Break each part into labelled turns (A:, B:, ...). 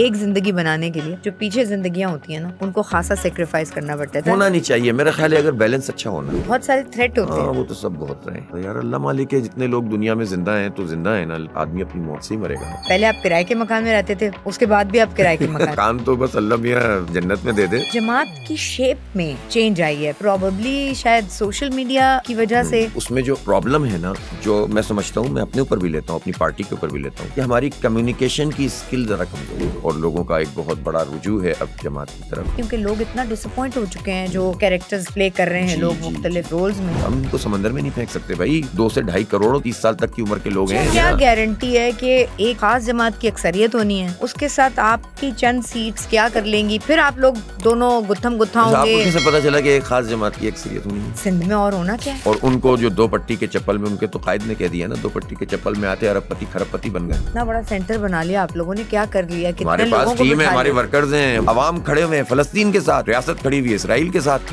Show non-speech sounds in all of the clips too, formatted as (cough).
A: एक ज़िंदगी बनाने के लिए जो पीछे जिंदगी होती है ना उनको खासा सेक्रीफाइस करना पड़ता है होना नहीं
B: चाहिए मेरा ख्याल है अगर बैलेंस अच्छा होना बहुत
A: सारे थ्रेट होते हैं हाँ,
B: वो तो सब बहुत रहे तो यार अल्लाह मालिक है जितने लोग दुनिया में जिंदा है तो जिंदा है ना आदमी अपनी मौत से ही मरेगा
A: पहले आप किराए के मकान में रहते थे उसके बाद भी आप किराए के (laughs) मकान
B: काम तो बस अल्लाह मियाँ जन्नत में दे दे
A: जमात की शेप में चेंज आई है प्रॉबली शायद सोशल मीडिया की वजह से हम्म,
B: उसमें जो प्रॉब्लम है ना जो मैं समझता हूँ मैं अपने ऊपर भी लेता हूँ अपनी पार्टी के ऊपर भी लेता हूँ हमारी कम्युनिकेशन की स्किल जरा कमजोर है और लोगों का एक बहुत बड़ा रुझू है अब जमात की तरफ
A: क्योंकि लोग इतना डिसअपॉइंट हो चुके हैं जो कैरेक्टर्स प्ले कर रहे हैं लोग मुख्तलिफ रोल्स में
B: हम तो समंदर में नहीं फेंक सकते भाई दो से ढाई करोड़ तीस साल तक की उम्र के लोग हैं क्या
A: गारंटी है की एक खास जमात की अक्सरियत होनी है उसके साथ आपकी चंद सीट क्या कर लेंगी फिर आप लोग दोनों गुत्थम गुत्था होंगे अच्छा,
B: पता चला की एक खास जमात की अक्सरियत होनी है सिंध
A: में और होना क्या
B: और उनको जो दो पट्टी के चप्पल में उनके तो कायद ने कह दिया ना दो पट्टी के चप्पल में आते अरबपति खरबपति बन गए
A: इतना बड़ा सेंटर बना लिया आप लोगों ने क्या कर लिया कि हमारे पास टीम है हमारे
B: वर्कर्स हैं आवाम खड़े हुए हैं फलस्तीन के साथ रियासत खड़ी हुई है इसराइल के साथ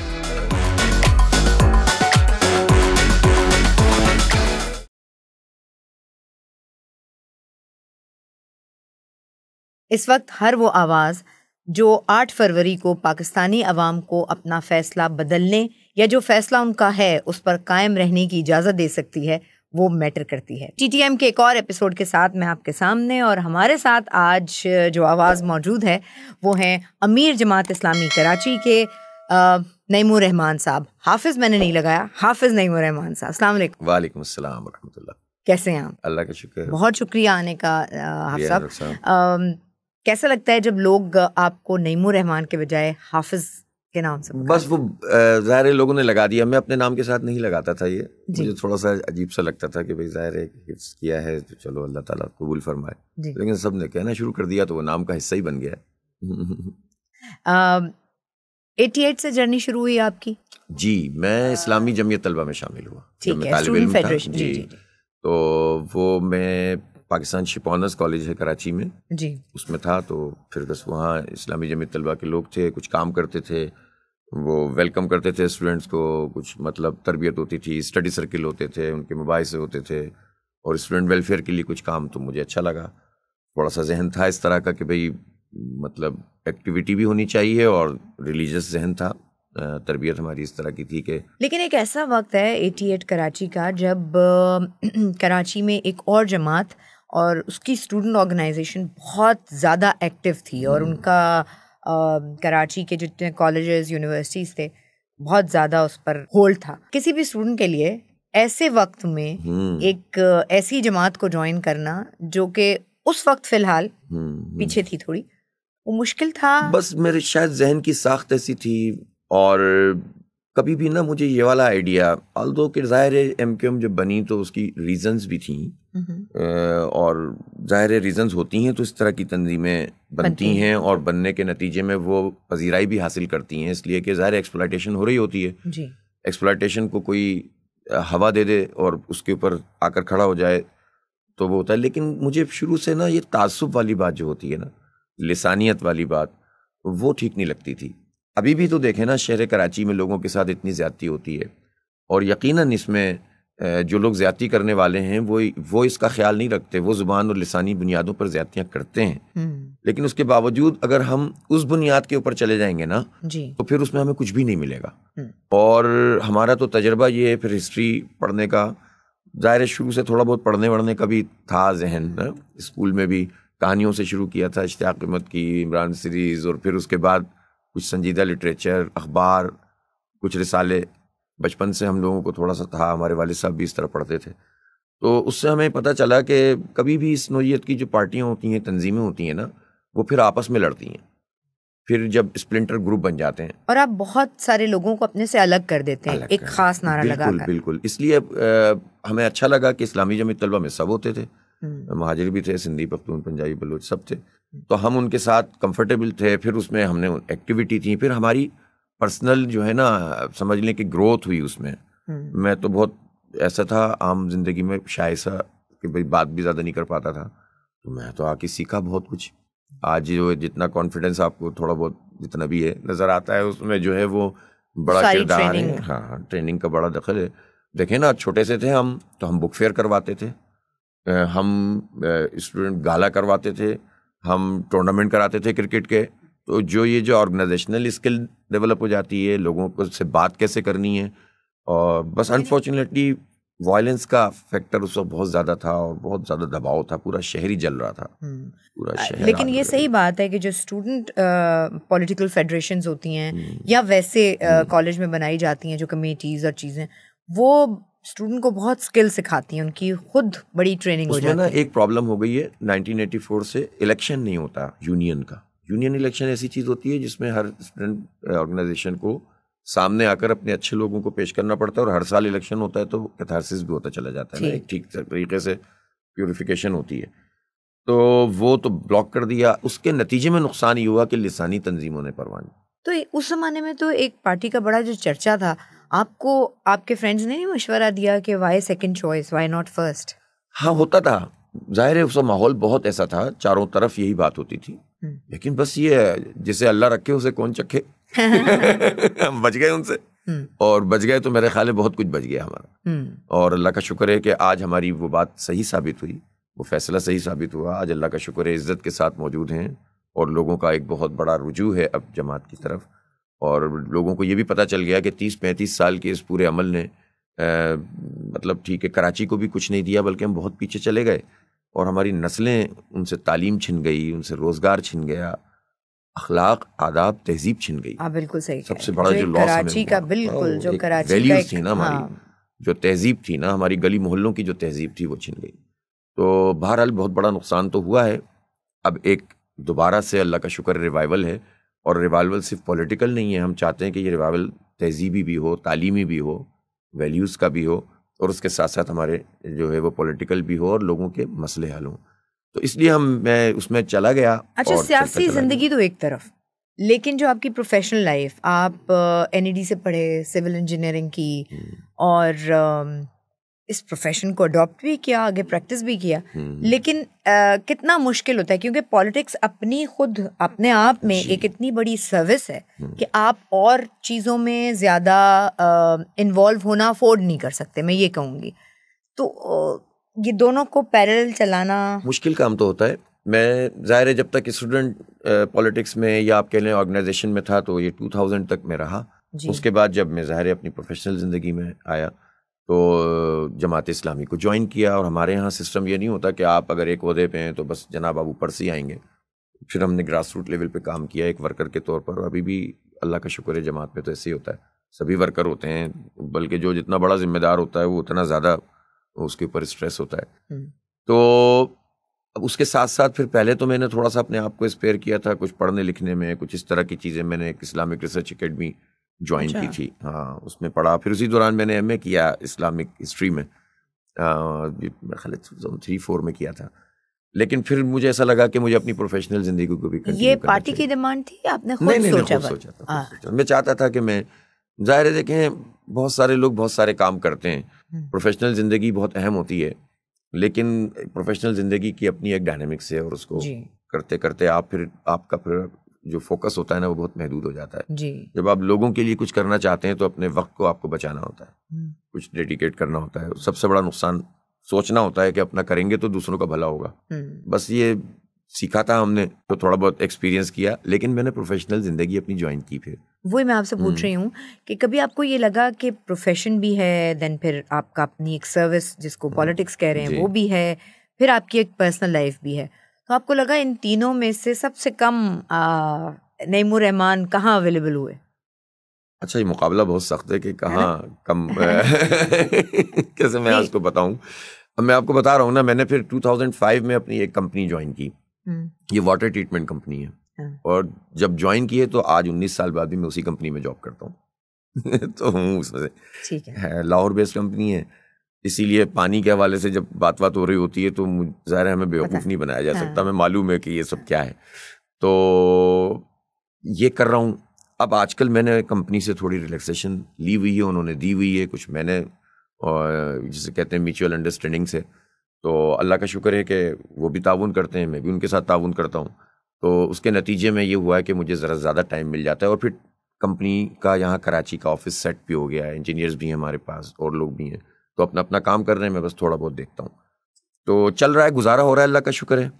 A: इस वक्त हर वो आवाज़ जो 8 फरवरी को पाकिस्तानी अवाम को अपना फ़ैसला बदलने या जो फ़ैसला उनका है उस पर कायम रहने की इजाज़त दे सकती है वो मैटर करती है टी के एक और एपिसोड के साथ मैं आपके सामने और हमारे साथ आज जो आवाज़ मौजूद है वो हैं अमीर जमात इस्लामी कराची के नईम रहमान साहब हाफिज़ मैंने नहीं लगाया हाफिज़ नईम रहमान साहब असल
B: वालेकुम अस्सलाम वरहमतुल्लाह कैसे हैं आप अल्लाह का शुक्र बहुत
A: शुक्रिया आने का हाफिज साहब कैसा लगता है जब लोग आपको नईम रहमान के बजाय हाफिज़ के नाम से बस वो
B: ज़ाहिर लोगों ने लगा दिया मैं अपने नाम के साथ नहीं लगाता था ये मुझे थोड़ा सा अजीब सा लगता था कि भाई ज़ाहिर है हिट्स किया है तो चलो अल्लाह ताला कबूल फरमाए लेकिन सब ने कहना शुरू कर दिया तो वो नाम का हिस्सा ही बन गया
A: (laughs) एटी एट से जर्नी शुरू हुई आपकी
B: जी मैं इस्लामी जमीयत तलबा में शामिल हुआ जी, जी तो वो मैं पाकिस्तान शिपोनस कॉलेज है कराची में जी उसमें था तो फिर बस वहाँ इस्लामी जमीयत तलबा के लोग थे कुछ काम करते थे वो वेलकम करते थे स्टूडेंट्स को कुछ मतलब तरबियत होती थी स्टडी सर्किल होते थे उनके मुबासे होते थे और स्टूडेंट वेलफेयर के लिए कुछ काम तो मुझे अच्छा लगा थोड़ा सा जहन था इस तरह का कि भाई मतलब एक्टिविटी भी होनी चाहिए और रिलीजियस जहन था तरबियत हमारी इस तरह की थी कि
A: लेकिन एक ऐसा वक्त है एटी एट कराची का जब (clears throat) कराची में एक और जमात और उसकी स्टूडेंट ऑर्गेनाइजेशन बहुत ज़्यादा एक्टिव थी और हम्म। उनका कराची के जितने कॉलेजेस यूनिवर्सिटीज़ थे बहुत ज़्यादा उस पर होल्ड था किसी भी स्टूडेंट के लिए ऐसे वक्त में हम्म। एक ऐसी जमात को ज्वाइन करना जो कि उस वक्त फ़िलहाल हम्म, हम्म। पीछे थी थोड़ी वो मुश्किल था
B: बस मेरे शायद जहन की साख्त ऐसी थी और कभी भी ना मुझे ये वाला आइडिया आल दो कि ज़ाहिर एम क्यू एम जब बनी तो उसकी रीजंस भी थी और ज़ाहिर रीजंस होती हैं तो इस तरह की तंजीमें बनती हैं और बनने के नतीजे में वो पजीराई भी हासिल करती हैं इसलिए कि ज़ाहिर एक्सप्लाइटेशन हो रही होती है एक्सप्लाइटेशन को कोई हवा दे दे और उसके ऊपर आकर खड़ा हो जाए तो वो होता है लेकिन मुझे शुरू से ना ये तासुब वाली बात जो होती है ना लसानियत वाली बात वो ठीक नहीं लगती थी अभी भी तो देखें ना शहर कराची में लोगों के साथ इतनी ज़्यादती होती है और यकीनन इसमें जो लोग ज़्यादती करने वाले हैं वो वो इसका ख्याल नहीं रखते वो ज़ुबान और लसानी बुनियादों पर ज़्यादतियाँ करते हैं हम्म। लेकिन उसके बावजूद अगर हम उस बुनियाद के ऊपर चले जाएंगे ना तो फिर उसमें हमें कुछ भी नहीं मिलेगा हम्म। और हमारा तो तजर्बा ये है फिर हिस्ट्री पढ़ने का ज़ाहिर शुरू से थोड़ा बहुत पढ़ने वढ़ने का भी था जहन स्कूल में भी कहानियों से शुरू किया था इश्तियाक अहमद की इमरान सीरीज़ और फिर उसके बाद कुछ संजीदा लिटरेचर अखबार कुछ रिसाले बचपन से हम लोगों को थोड़ा सा था हमारे वाले साहब भी इस तरह पढ़ते थे तो उससे हमें पता चला कि कभी भी इस नोयत की जो पार्टियाँ होती हैं तंजीमें होती हैं ना वो फिर आपस में लड़ती हैं फिर जब स्प्लिंटर ग्रुप बन जाते हैं
A: और आप बहुत सारे लोगों को अपने से अलग कर देते हैं एक खास नारा लगा
B: बिल्कुल इसलिए हमें अच्छा लगा कि इस्लामी जमी तलबा में सब होते थे हम्म। महाजर भी थे सिंधी पख्तून पंजाबी बलोच सब थे हम्म। तो हम उनके साथ कंफर्टेबल थे फिर उसमें हमने एक्टिविटी थी फिर हमारी पर्सनल जो है ना समझ लें कि ग्रोथ हुई उसमें हम्म। मैं तो बहुत ऐसा था आम जिंदगी में शायद सा कि भाई बात भी ज़्यादा नहीं कर पाता था
C: तो मैं तो
B: आके सीखा बहुत कुछ आज जो जितना कॉन्फिडेंस आपको थोड़ा बहुत जितना भी है नज़र आता है उसमें जो है वो बड़ा किरदार है हाँ ट्रेनिंग हाँ, का बड़ा दखल है देखें ना छोटे से थे हम तो हम बुक फेयर करवाते थे हम स्टूडेंट गाला करवाते थे हम टूर्नामेंट कराते थे क्रिकेट के तो जो ये जो ऑर्गेनाइजेशनल स्किल डेवलप हो जाती है लोगों को से बात कैसे करनी है और बस अनफॉर्चुनेटली वायलेंस का फैक्टर उस वक्त बहुत ज़्यादा था और बहुत ज़्यादा दबाव था पूरा शहर ही जल रहा था हम्म। पूरा शहर लेकिन
A: ये सही बात है कि जो स्टूडेंट पॉलिटिकल फेडरेशन होती हैं हम्म। या वैसे कॉलेज हम्म। में बनाई जाती हैं जो कमेटीज़ और चीज़ें वो स्टूडेंट को बहुत स्किल सिखाती हैं उनकी खुद बड़ी ट्रेनिंग हो जाती है ना
B: एक प्रॉब्लम हो गई है 1984 से इलेक्शन नहीं होता यूनियन का यूनियन इलेक्शन ऐसी चीज़ होती है जिसमें हर स्टूडेंट ऑर्गेनाइजेशन को सामने आकर अपने अच्छे लोगों को पेश करना पड़ता है और हर साल इलेक्शन होता है तो कैथारसिस भी होता चला जाता है ना एक ठीक तरीके से प्योरीफिकेशन होती है तो वो तो ब्लॉक कर दिया उसके नतीजे में नुकसान ये हुआ कि लसानी तंजीमों ने परवानी
A: तो उस ज़माने में तो एक पार्टी का बड़ा जो चर्चा था आपको आपके फ्रेंड्स ने नहीं मशवरा दिया कि why second choice why not first
B: हाँ होता था जाहिर है उसका माहौल बहुत ऐसा था चारों तरफ यही बात होती थी हम्म। लेकिन बस ये है जिसे अल्लाह रखे उसे कौन चखे हम (laughs) बच गए उनसे हम्म। और बच गए तो मेरे ख्याल में बहुत कुछ बच गया हमारा हम्म। और अल्लाह का शुक्र है कि आज हमारी वो बात सही साबित हुई वो फैसला सही साबित हुआ आज अल्लाह का शुक्र है इज़्ज़त के साथ मौजूद हैं और लोगों का एक बहुत बड़ा रुझू है अब जमात की तरफ और लोगों को ये भी पता चल गया कि तीस पैंतीस साल के इस पूरे अमल ने आ, मतलब ठीक है कराची को भी कुछ नहीं दिया बल्कि हम बहुत पीछे चले गए और हमारी नस्लें उनसे तालीम छिन गई उनसे रोज़गार छिन गया अखलाक आदाब तहजीब छिन गई आ,
A: हाँ, बिल्कुल सही सबसे बड़ा जो, लॉस कराची का बिल्कुल जो कराची वैल्यूज थी ना हमारी
B: हाँ। जो तहजीब थी ना हमारी गली मोहल्लों की जो तहजीब थी वो छिन गई तो बहरहाल बहुत बड़ा नुकसान तो हुआ है अब एक दोबारा से अल्लाह का शुक्र रिवाइवल है और रिवाइवल सिर्फ पॉलिटिकल नहीं है हम चाहते हैं कि ये रिवाइवल तहजीबी भी हो तालीमी भी हो वैल्यूज़ का भी हो और उसके साथ साथ हमारे जो है वो पॉलिटिकल भी हो और लोगों के मसले हल हों तो इसलिए हम मैं उसमें चला गया अच्छा सियासी जिंदगी
A: तो एक तरफ लेकिन जो आपकी प्रोफेशनल लाइफ आप एन e से पढ़े सिविल इंजीनियरिंग की हम्म। और इस प्रोफेशन को अडॉप्ट भी किया आगे प्रैक्टिस भी किया हम्म। लेकिन आ, कितना मुश्किल होता है क्योंकि पॉलिटिक्स अपनी खुद अपने आप में एक इतनी बड़ी सर्विस है हम्म। कि आप और चीज़ों में ज़्यादा इन्वॉल्व होना अफोर्ड नहीं कर सकते मैं ये कहूँगी तो ये दोनों को पैरल चलाना
B: मुश्किल काम तो होता है मैं ज़ाहिर है जब तक स्टूडेंट पॉलिटिक्स में या आप कह लें ऑर्गेनाइजेशन में था तो ये टू तक में रहा उसके बाद जब मैं ज़ाहिर अपनी प्रोफेशनल ज़िंदगी में आया तो जमात इस्लामी को ज्वाइन किया और हमारे यहाँ सिस्टम ये नहीं होता कि आप अगर एक अहदे पे हैं तो बस जनाब आप ऊपर से ही आएंगे फिर हमने ग्रास रूट लेवल पे काम किया एक वर्कर के तौर पर अभी भी अल्लाह का शुक्र है जमात में तो ऐसे ही होता है सभी वर्कर होते हैं बल्कि जो जितना बड़ा जिम्मेदार होता है वो उतना ज़्यादा उसके ऊपर स्ट्रेस होता है हम्म। तो उसके साथ साथ फिर पहले तो मैंने थोड़ा सा अपने आप को स्पेयर किया था कुछ पढ़ने लिखने में कुछ इस तरह की चीज़ें मैंने एक इस्लामिक रिसर्च अकेडमी ज्वाइन की अच्छा। थी हाँ उसमें पढ़ा फिर उसी दौरान मैंने एम किया इस्लामिक हिस्ट्री में ख्याल थ्री फोर में किया था लेकिन फिर मुझे ऐसा लगा कि मुझे अपनी प्रोफेशनल जिंदगी को भी ये पार्टी की
A: डिमांड थी आपने खुद नहीं, नहीं, सोचा, सोचा था
B: हाँ। सोचा। मैं चाहता था कि मैं जाहिर देखें बहुत सारे लोग बहुत सारे काम करते हैं प्रोफेशनल हम्म। ज़िंदगी बहुत अहम होती है लेकिन प्रोफेशनल ज़िंदगी की अपनी एक डायनेमिक्स है और उसको करते करते आप फिर आपका फिर जो फोकस होता है ना वो बहुत महदूद हो जाता है जी जब आप लोगों के लिए कुछ करना चाहते हैं तो अपने वक्त को आपको बचाना होता है हम्म। कुछ डेडिकेट करना होता है सबसे बड़ा नुकसान सोचना होता है कि अपना करेंगे तो दूसरों का भला होगा हम्म। बस ये सीखा था हमने तो थोड़ा बहुत एक्सपीरियंस किया लेकिन मैंने प्रोफेशनल ज़िंदगी अपनी ज्वाइन की फिर
A: वही मैं आपसे पूछ हम्म। रही हूँ कि कभी आपको ये लगा कि प्रोफेशन भी है देन फिर आपका अपनी एक सर्विस जिसको पॉलिटिक्स कह रहे हैं वो भी है फिर आपकी एक पर्सनल लाइफ भी है तो आपको लगा इन तीनों में से सबसे कम नईमर रहमान कहाँ अवेलेबल हुए
B: अच्छा ये मुकाबला बहुत सख्त है कि कहाँ कम (laughs) कैसे मैं आपको को बताऊँ अब मैं आपको बता रहा हूँ ना मैंने फिर 2005 में अपनी एक कंपनी ज्वाइन की हम्म। ये वाटर ट्रीटमेंट कंपनी है हाँ। और जब ज्वाइन की है तो आज 19 साल बाद भी मैं उसी कंपनी में जॉब करता हूँ (laughs) तो हूँ उसमें से लाहौर बेस्ड कंपनी है इसीलिए पानी के हवाले से जब बात बात हो रही होती है तो ज़ाहिर हमें बेवकूफ़ नहीं बनाया जा हाँ। सकता हमें मालूम है कि ये सब क्या है तो ये कर रहा हूँ अब आजकल मैंने कंपनी से थोड़ी रिलैक्सेशन ली हुई है उन्होंने दी हुई है कुछ मैंने जैसे जिसे कहते हैं म्यूचुअल अंडरस्टैंडिंग से तो अल्लाह का शुक्र है कि वो भी ताउन करते हैं मैं भी उनके साथ ताउन करता हूँ तो उसके नतीजे में ये हुआ है कि मुझे ज़रा ज़्यादा टाइम मिल जाता है और फिर कंपनी का यहाँ कराची का ऑफिस सेट भी हो गया है इंजीनियर्स भी हैं हमारे पास और लोग भी हैं तो अपना अपना काम कर रहे हैं मैं बस थोड़ा बहुत देखता हूँ तो चल रहा है गुजारा हो रहा है अल्लाह का शुक्र है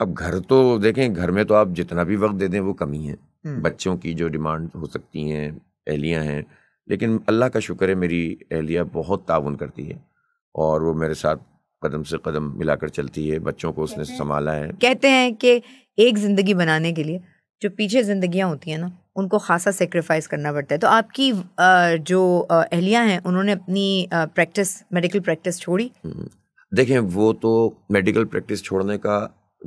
B: अब घर तो देखें घर में तो आप जितना भी वक्त दे दें वो कमी है हम्म। बच्चों की जो डिमांड हो सकती हैं अहलियाँ हैं लेकिन अल्लाह का शुक्र है मेरी अहलिया बहुत ताउन करती है और वो मेरे साथ कदम से कदम मिलाकर चलती है बच्चों को उसने संभाला है
A: कहते हैं कि एक ज़िंदगी बनाने के लिए जो पीछे जिंदगियां होती हैं ना उनको खासा सेक्रीफाइस करना पड़ता है तो आपकी जो अहलिया हैं उन्होंने अपनी प्रैक्टिस मेडिकल प्रैक्टिस छोड़ी
B: हम्म। देखें वो तो मेडिकल प्रैक्टिस छोड़ने का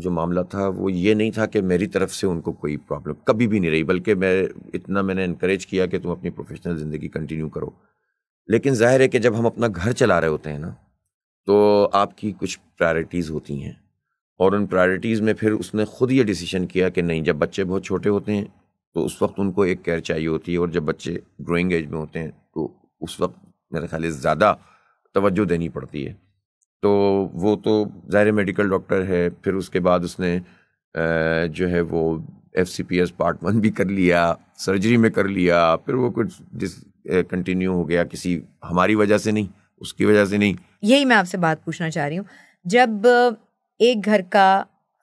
B: जो मामला था वो ये नहीं था कि मेरी तरफ से उनको कोई प्रॉब्लम कभी भी नहीं रही बल्कि मैं इतना मैंने इनक्रेज किया कि तुम अपनी प्रोफेशनल ज़िंदगी कंटिन्यू करो लेकिन जाहिर है कि जब हम अपना घर चला रहे होते हैं ना तो आपकी कुछ प्रायोरिटीज़ होती हैं और उन प्रायोरिटीज़ में फिर उसने ख़ुद ये डिसीजन किया कि नहीं जब बच्चे बहुत छोटे होते हैं तो उस वक्त उनको एक केयर चाहिए होती है और जब बच्चे ग्रोइंग एज में होते हैं तो उस वक्त मेरे ख्याल से ज़्यादा तवज्जो देनी पड़ती है तो वो तो ज़ाहिर मेडिकल डॉक्टर है फिर उसके बाद उसने जो है वो F C P S part one भी कर लिया सर्जरी में कर लिया फिर वो कुछ डिस कंटिन्यू हो गया किसी हमारी वजह से नहीं उसकी वजह से नहीं
A: यही मैं आपसे बात पूछना चाह रही हूँ जब एक घर का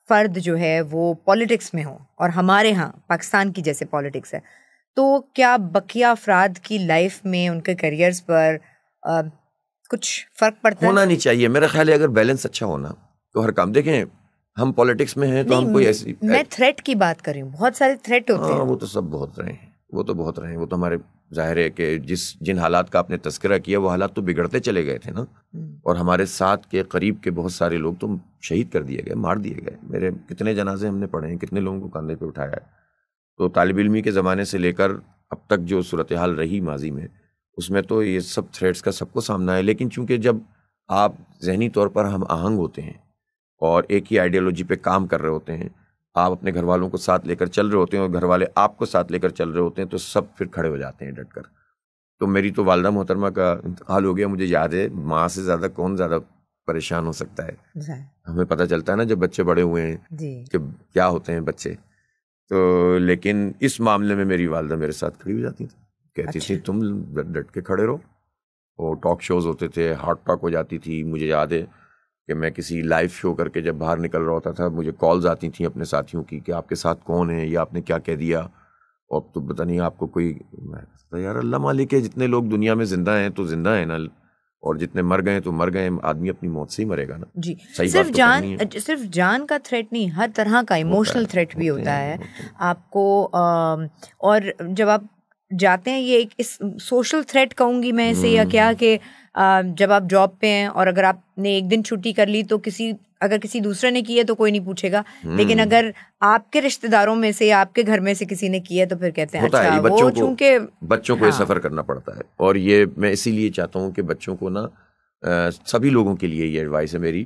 A: फ़र्द जो है वो पॉलिटिक्स में हो और हमारे यहाँ पाकिस्तान की जैसे पॉलिटिक्स है तो क्या बकिया अफराद की लाइफ में उनके करियर्स पर आ, कुछ फ़र्क पड़ता होना है? नहीं
B: चाहिए मेरा ख्याल है अगर बैलेंस अच्छा होना तो हर काम देखें हम पॉलिटिक्स में हैं तो हम कोई ऐसी मैं
A: थ्रेट की बात कर रही हूँ बहुत सारे थ्रेट होते हाँ, हैं
B: वो तो सब बहुत रहे हैं वो तो बहुत रहे वो तो हमारे जाहिर है कि जिस जिन हालात का आपने तस्करा किया वो हालात तो बिगड़ते चले गए थे ना हम्म। और हमारे साथ के करीब के बहुत सारे लोग तो शहीद कर दिए गए मार दिए गए मेरे कितने जनाजे हमने पढ़े हैं कितने लोगों को कंधे पे उठाया है तो तालब इलमी के ज़माने से लेकर अब तक जो सूरत हाल रही माजी में उसमें तो ये सब थ्रेड्स का सबको सामना है लेकिन चूँकि जब आप जहनी तौर पर हम आहंग होते हैं और एक ही आइडियोलॉजी पे काम कर रहे होते हैं आप अपने घर वालों को साथ लेकर चल रहे होते हैं और घर वाले आपको साथ लेकर चल रहे होते हैं तो सब फिर खड़े हो जाते हैं डट तो मेरी तो वालदा मोहतरमा का हाल हो गया मुझे याद है माँ से ज़्यादा कौन ज़्यादा परेशान हो सकता है हमें पता चलता है ना जब बच्चे बड़े हुए हैं कि क्या होते हैं बच्चे तो लेकिन इस मामले में मेरी वालदा मेरे साथ खड़ी हो जाती थी कहती अच्छा। थी तुम डट के खड़े रहो और टॉक शोज़ होते थे हार्ट टॉक हो जाती थी मुझे याद है कि मैं किसी लाइव शो करके जब बाहर निकल रहा होता था मुझे कॉल्स आती थी अपने साथियों की कि आपके साथ कौन है या आपने क्या कह दिया और अब तो पता नहीं आपको कोई यार अल्लाह मालिक है जितने लोग दुनिया में ज़िंदा हैं तो ज़िंदा हैं ना और जितने मर गए तो मर गए आदमी अपनी मौत से ही मरेगा ना जी सही सिर्फ तो जान
A: सिर्फ जान का थ्रेट नहीं हर तरह का इमोशनल थ्रेट भी होता है, होता है, होता है आपको आ, और जब आप जाते हैं ये एक इस सोशल थ्रेट कहूँगी मैं इसे या क्या हम्म। कि जब आप जॉब पे हैं और अगर आपने एक दिन छुट्टी कर ली तो किसी अगर किसी दूसरे ने की है तो कोई नहीं पूछेगा लेकिन हम्म। अगर आपके रिश्तेदारों में से या आपके घर में से किसी ने की है तो फिर कहते हैं अच्छा, है बच्चों वो को
B: बच्चों को हाँ। सफ़र करना पड़ता है और ये मैं इसीलिए चाहता हूँ कि बच्चों को ना सभी लोगों के लिए ये एडवाइस है मेरी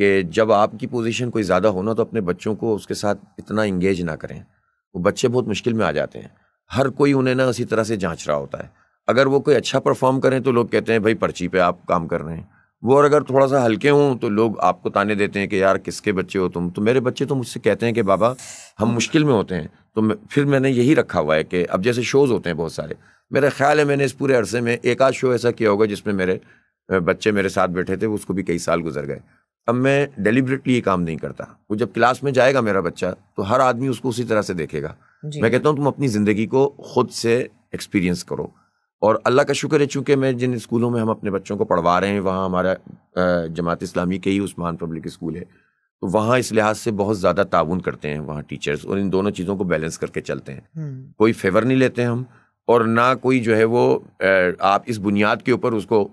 B: कि जब आपकी पोजिशन कोई ज़्यादा हो ना तो अपने बच्चों को उसके साथ इतना इंगेज ना करें वो बच्चे बहुत मुश्किल में आ जाते हैं हर कोई उन्हें ना उसी तरह से जांच रहा होता है अगर वो कोई अच्छा परफॉर्म करें तो लोग कहते हैं भाई पर्ची पे आप काम कर रहे हैं वो और अगर थोड़ा सा हल्के हों तो लोग आपको ताने देते हैं कि यार किसके बच्चे हो तुम तो मेरे बच्चे तो मुझसे कहते हैं कि बाबा हम मुश्किल में होते हैं तो फिर मैंने यही रखा हुआ है कि अब जैसे शोज़ होते हैं बहुत सारे मेरा ख्याल है मैंने इस पूरे अरसे में एक आध शो ऐसा किया होगा जिसमें मेरे बच्चे मेरे साथ बैठे थे उसको भी कई साल गुजर गए अब मैं डेलिबरेटली ये काम नहीं करता वो जब क्लास में जाएगा मेरा बच्चा तो हर आदमी उसको उसी तरह से देखेगा मैं कहता हूँ तुम अपनी ज़िंदगी को खुद से एक्सपीरियंस करो और अल्लाह का शुक्र है चूँकि मैं जिन स्कूलों में हम अपने बच्चों को पढ़वा रहे हैं वहाँ हमारा जमात इस्लामी के ही उस्मान पब्लिक स्कूल है तो वहाँ इस लिहाज से बहुत ज़्यादा ताउन करते हैं वहाँ टीचर्स और इन दोनों चीज़ों को बैलेंस करके चलते हैं हम्म। कोई फेवर नहीं लेते हम और ना कोई जो है वो आप इस बुनियाद के ऊपर उसको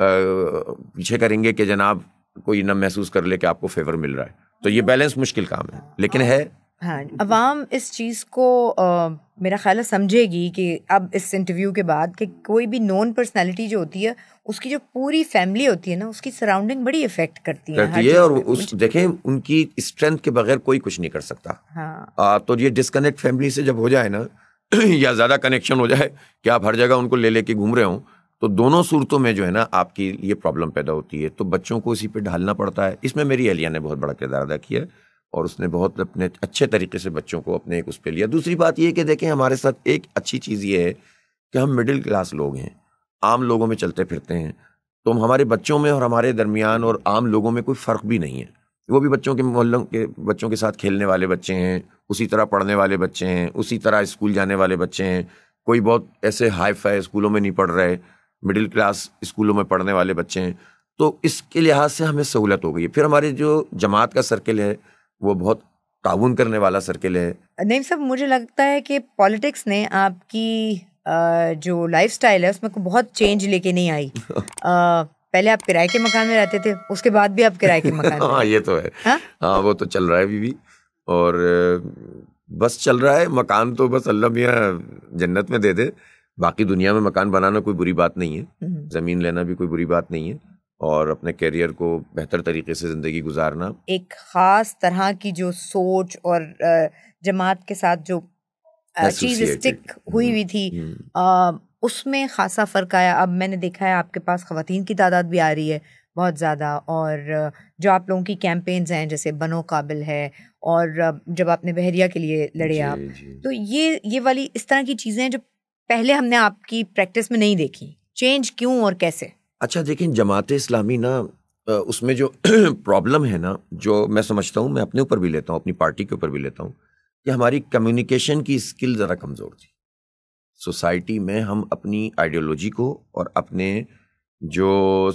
B: पीछे करेंगे कि जनाब कोई ना महसूस कर ले कि आपको फेवर मिल रहा है तो ये बैलेंस मुश्किल काम है लेकिन हाँ। है
A: हाँ अवाम इस चीज़ को आ, मेरा ख्याल है समझेगी कि अब इस इंटरव्यू के बाद कि कोई भी नॉन पर्सनालिटी जो होती है उसकी जो पूरी फैमिली होती है ना उसकी सराउंडिंग बड़ी इफेक्ट करती है करती है और उस
B: देखें उनकी स्ट्रेंथ के बगैर कोई कुछ नहीं कर सकता हाँ आ, तो ये डिसकनेक्ट फैमिली से जब हो जाए ना (clears throat) या ज़्यादा कनेक्शन हो जाए कि आप हर जगह उनको ले लेके घूम रहे हों तो दोनों सूरतों में जो है ना आपके लिए प्रॉब्लम पैदा होती है तो बच्चों को इसी पे ढालना पड़ता है इसमें मेरी अलिया ने बहुत बड़ा किरदार अदा किया और उसने बहुत अपने अच्छे तरीके से बच्चों को अपने एक उस पर लिया दूसरी बात यह कि देखें हमारे साथ एक अच्छी चीज़ ये है कि हम मिडिल क्लास लोग हैं आम लोगों में चलते फिरते हैं तो हमारे बच्चों में और हमारे दरमियान और आम लोगों में कोई फ़र्क भी नहीं है वो भी बच्चों के मोहल्लों के बच्चों के साथ खेलने वाले बच्चे हैं उसी तरह पढ़ने वाले बच्चे हैं उसी तरह स्कूल जाने वाले बच्चे हैं कोई बहुत ऐसे हाई फाई स्कूलों में नहीं पढ़ रहे मिडिल क्लास स्कूलों में पढ़ने वाले बच्चे हैं तो इसके लिहाज से हमें सहूलत हो गई है फिर हमारे जो जमात का सर्किल है वो बहुत ताउन करने वाला सर्किल है
A: नहीं सब मुझे लगता है कि पॉलिटिक्स ने आपकी जो लाइफ है उसमें बहुत चेंज लेके नहीं आई (laughs) पहले आप किराए के मकान में रहते थे उसके बाद भी आप किराए के मकान हाँ ये
B: तो है हाँ? हाँ वो तो चल रहा है अभी भी और बस चल रहा है मकान तो बस अल्लाह मियाँ जन्नत में दे दे बाकी दुनिया में मकान बनाना कोई बुरी बात नहीं है हम्म। ज़मीन लेना भी कोई बुरी बात नहीं है और अपने करियर को बेहतर तरीके से ज़िंदगी गुजारना
A: एक ख़ास तरह की जो सोच और जमात के साथ जो
B: चीज़ स्टिक
A: हुई हुई थी हम्म। उसमें ख़ासा फ़र्क आया अब मैंने देखा है आपके पास खातन की तादाद भी आ रही है बहुत ज़्यादा और जो आप लोगों की कैंपेन्स हैं जैसे बनो काबिल है और जब आपने बहरिया के लिए लड़े आप तो ये ये वाली इस तरह की चीज़ें जो पहले हमने आपकी प्रैक्टिस में नहीं देखी चेंज क्यों और कैसे
B: अच्छा देखें जमात इस्लामी ना उसमें जो (clears throat) प्रॉब्लम है ना जो मैं समझता हूँ मैं अपने ऊपर भी लेता हूँ अपनी पार्टी के ऊपर भी लेता हूँ कि हमारी कम्युनिकेशन की स्किल ज़रा कमज़ोर थी सोसाइटी में हम अपनी आइडियोलॉजी को और अपने जो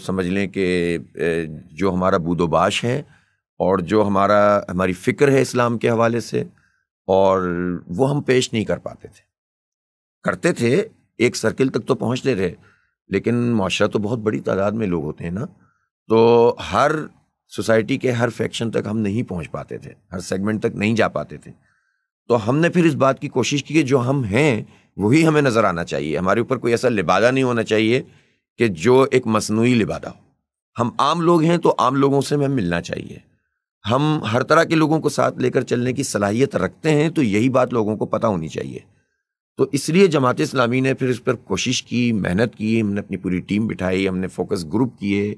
B: समझ लें कि जो हमारा बूदोबाश है और जो हमारा हमारी फ़िक्र है इस्लाम के हवाले से और वो हम पेश नहीं कर पाते थे करते थे एक सर्किल तक तो पहुंचते थे लेकिन माशरा तो बहुत बड़ी तादाद में लोग होते हैं ना तो हर सोसाइटी के हर फैक्शन तक हम नहीं पहुंच पाते थे हर सेगमेंट तक नहीं जा पाते थे तो हमने फिर इस बात की कोशिश की कि जो हम हैं वही हमें नज़र आना चाहिए हमारे ऊपर कोई ऐसा लिबादा नहीं होना चाहिए कि जो एक मसनू लिबादा हो हम आम लोग हैं तो आम लोगों से हमें मिलना चाहिए हम हर तरह के लोगों को साथ लेकर चलने की सलाहियत रखते हैं तो यही बात लोगों को पता होनी चाहिए तो इसलिए जमात इस्लामी ने फिर इस पर कोशिश की मेहनत की हमने अपनी पूरी टीम बिठाई हमने फोकस ग्रुप किए